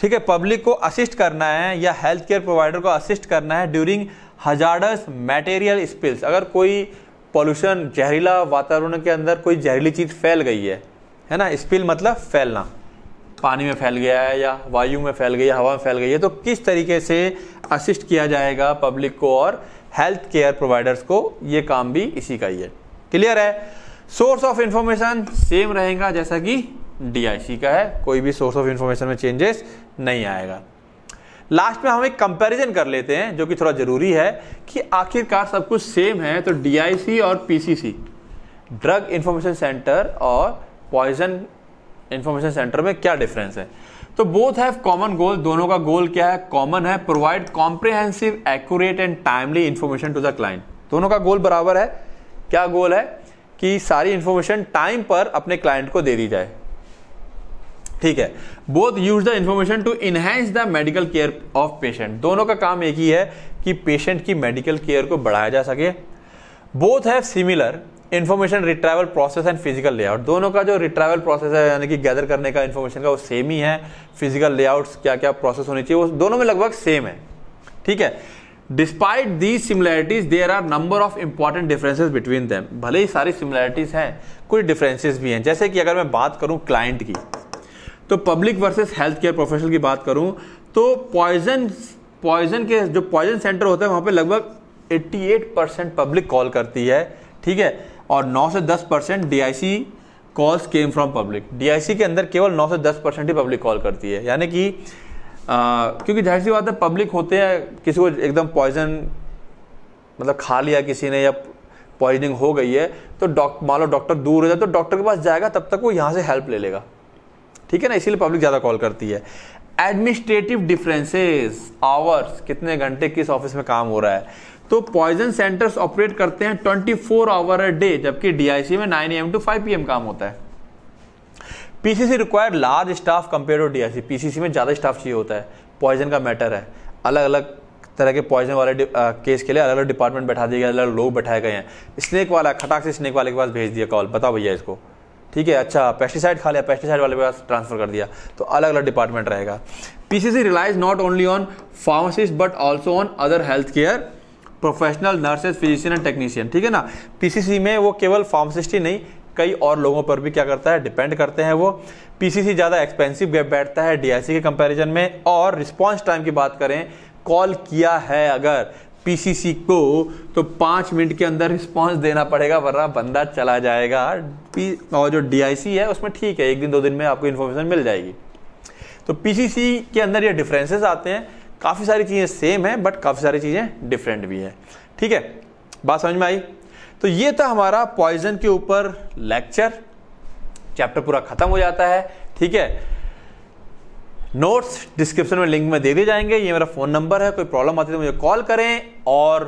ठीक है पब्लिक को असिस्ट करना है या हेल्थ केयर प्रोवाइडर को असिस्ट करना है ड्यूरिंग हजार्डस मटेरियल स्पिल्स अगर कोई पॉल्यूशन जहरीला वातावरण के अंदर कोई जहरीली चीज़ फैल गई है है ना स्पिल मतलब फैलना पानी में फैल गया है या वायु में फैल गई है हवा में फैल गई है तो किस तरीके से असिस्ट किया जाएगा पब्लिक को और हेल्थ केयर प्रोवाइडर्स को ये काम भी इसी का ही है क्लियर है सोर्स ऑफ इंफॉर्मेशन सेम रहेगा जैसा कि डीआईसी का है कोई भी सोर्स ऑफ इन्फॉर्मेशन में चेंजेस नहीं आएगा लास्ट में हम एक कंपैरिजन कर लेते हैं जो कि थोड़ा ज़रूरी है कि आखिरकार सब कुछ सेम है तो डीआईसी और पीसीसी ड्रग इन्फॉर्मेशन सेंटर और पॉइजन इन्फॉर्मेशन सेंटर में क्या डिफरेंस है तो बोथ हैव कॉमन गोल दोनों का गोल क्या है कॉमन है provide comprehensive accurate and timely information to the client दोनों का गोल बराबर है क्या गोल है कि सारी इन्फॉर्मेशन टाइम पर अपने क्लाइंट को दे दी जाए ठीक है both use the information to enhance the medical care of patient दोनों का काम एक ही है कि पेशेंट की मेडिकल केयर को बढ़ाया जा सके both have similar information retrieval process and physical layout दोनों का जो रिट्रैवल प्रोसेस है यानी कि गैदर करने का इन्फॉर्मेशन का वो सेम ही है फिजिकल लेआउट क्या क्या प्रोसेस होनी चाहिए वो दोनों में लगभग सेम है ठीक है despite these similarities there are number of important differences between them भले ही सारी सिमिलैरिटीज हैं कुछ डिफरेंसेज भी हैं जैसे कि अगर मैं बात करूँ क्लाइंट की तो public versus health care professional की बात करूं तो पॉइजन पॉइजन के जो पॉइजन सेंटर होता है वहाँ पे लगभग 88 परसेंट पब्लिक कॉल करती है ठीक है और 9 से 10 percent the calls came from public डी के अंदर केवल 9 से 10 परसेंट ही पब्लिक कॉल करती है यानी कि क्योंकि जाहिर सी बात है पब्लिक होते हैं किसी को एकदम पॉइजन मतलब खा लिया किसी ने या पॉइजनिंग हो गई है तो डॉक्टर मान लो डॉक्टर दूर हो जाए तो डॉक्टर के पास जाएगा तब तक वो यहाँ से हेल्प ले लेगा ठीक है ना इसीलिए पब्लिक ज़्यादा कॉल करती है एडमिनिस्ट्रेटिव डिफरेंसेस आवर्स कितने घंटे किस ऑफिस में काम हो रहा है तो पॉइजन सेंटर्स ऑपरेट करते हैं 24 फोर आवर अ डे जबकि डीआईसी में 9 एम टू 5 पीएम काम होता है PCC require large staff compare to DIC PCC में ज़्यादा स्टाफ चाहिए होता है पॉइजन का मैटर है अलग अलग तरह के पॉइजन वाले आ, केस के लिए अलग अलग डिपार्टमेंट बैठा दिए गए अलग अलग लोग बैठाए गए हैं स्नेक वाला खटाक से स्नेक वाले के पास भेज दिया कॉल बताओ भैया इसको ठीक है अच्छा पेस्टिसाइड खा लिया पेस्टिसाइड वाले पास ट्रांसफर कर दिया तो अलग अलग डिपार्टमेंट रहेगा PCC relies not only on pharmacist but also on other health care professional nurses physician and technician ठीक है ना पीसीसी में वो केवल फार्मासिस्ट ही नहीं कई और लोगों पर भी क्या करता है डिपेंड करते हैं वो पीसीसी ज़्यादा एक्सपेंसिव बैठता है डीआईसी के कंपैरिजन में और रिस्पांस टाइम की बात करें कॉल किया है अगर पीसीसी को तो पांच मिनट के अंदर रिस्पांस देना पड़ेगा वरना बंदा चला जाएगा और जो डीआईसी है उसमें ठीक है एक दिन दो दिन में आपको इन्फॉर्मेशन मिल जाएगी तो पीसीसी के अंदर ये डिफरेंसेस आते हैं काफ़ी सारी चीज़ें सेम है बट काफ़ी सारी चीज़ें डिफरेंट भी है ठीक है बात समझ में आई तो ये था हमारा पॉइजन के ऊपर लेक्चर चैप्टर पूरा ख़त्म हो जाता है ठीक है नोट्स डिस्क्रिप्शन में लिंक में दे दिए जाएंगे ये मेरा फ़ोन नंबर है कोई प्रॉब्लम आती है तो मुझे कॉल करें और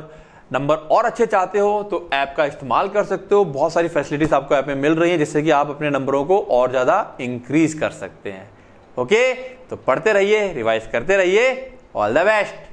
नंबर और अच्छे चाहते हो तो ऐप का इस्तेमाल कर सकते हो बहुत सारी फैसिलिटीज़ आपको ऐप में मिल रही है जिससे कि आप अपने नंबरों को और ज़्यादा इंक्रीज कर सकते हैं ओके तो पढ़ते रहिए रिवाइज करते रहिए ऑल द बेस्ट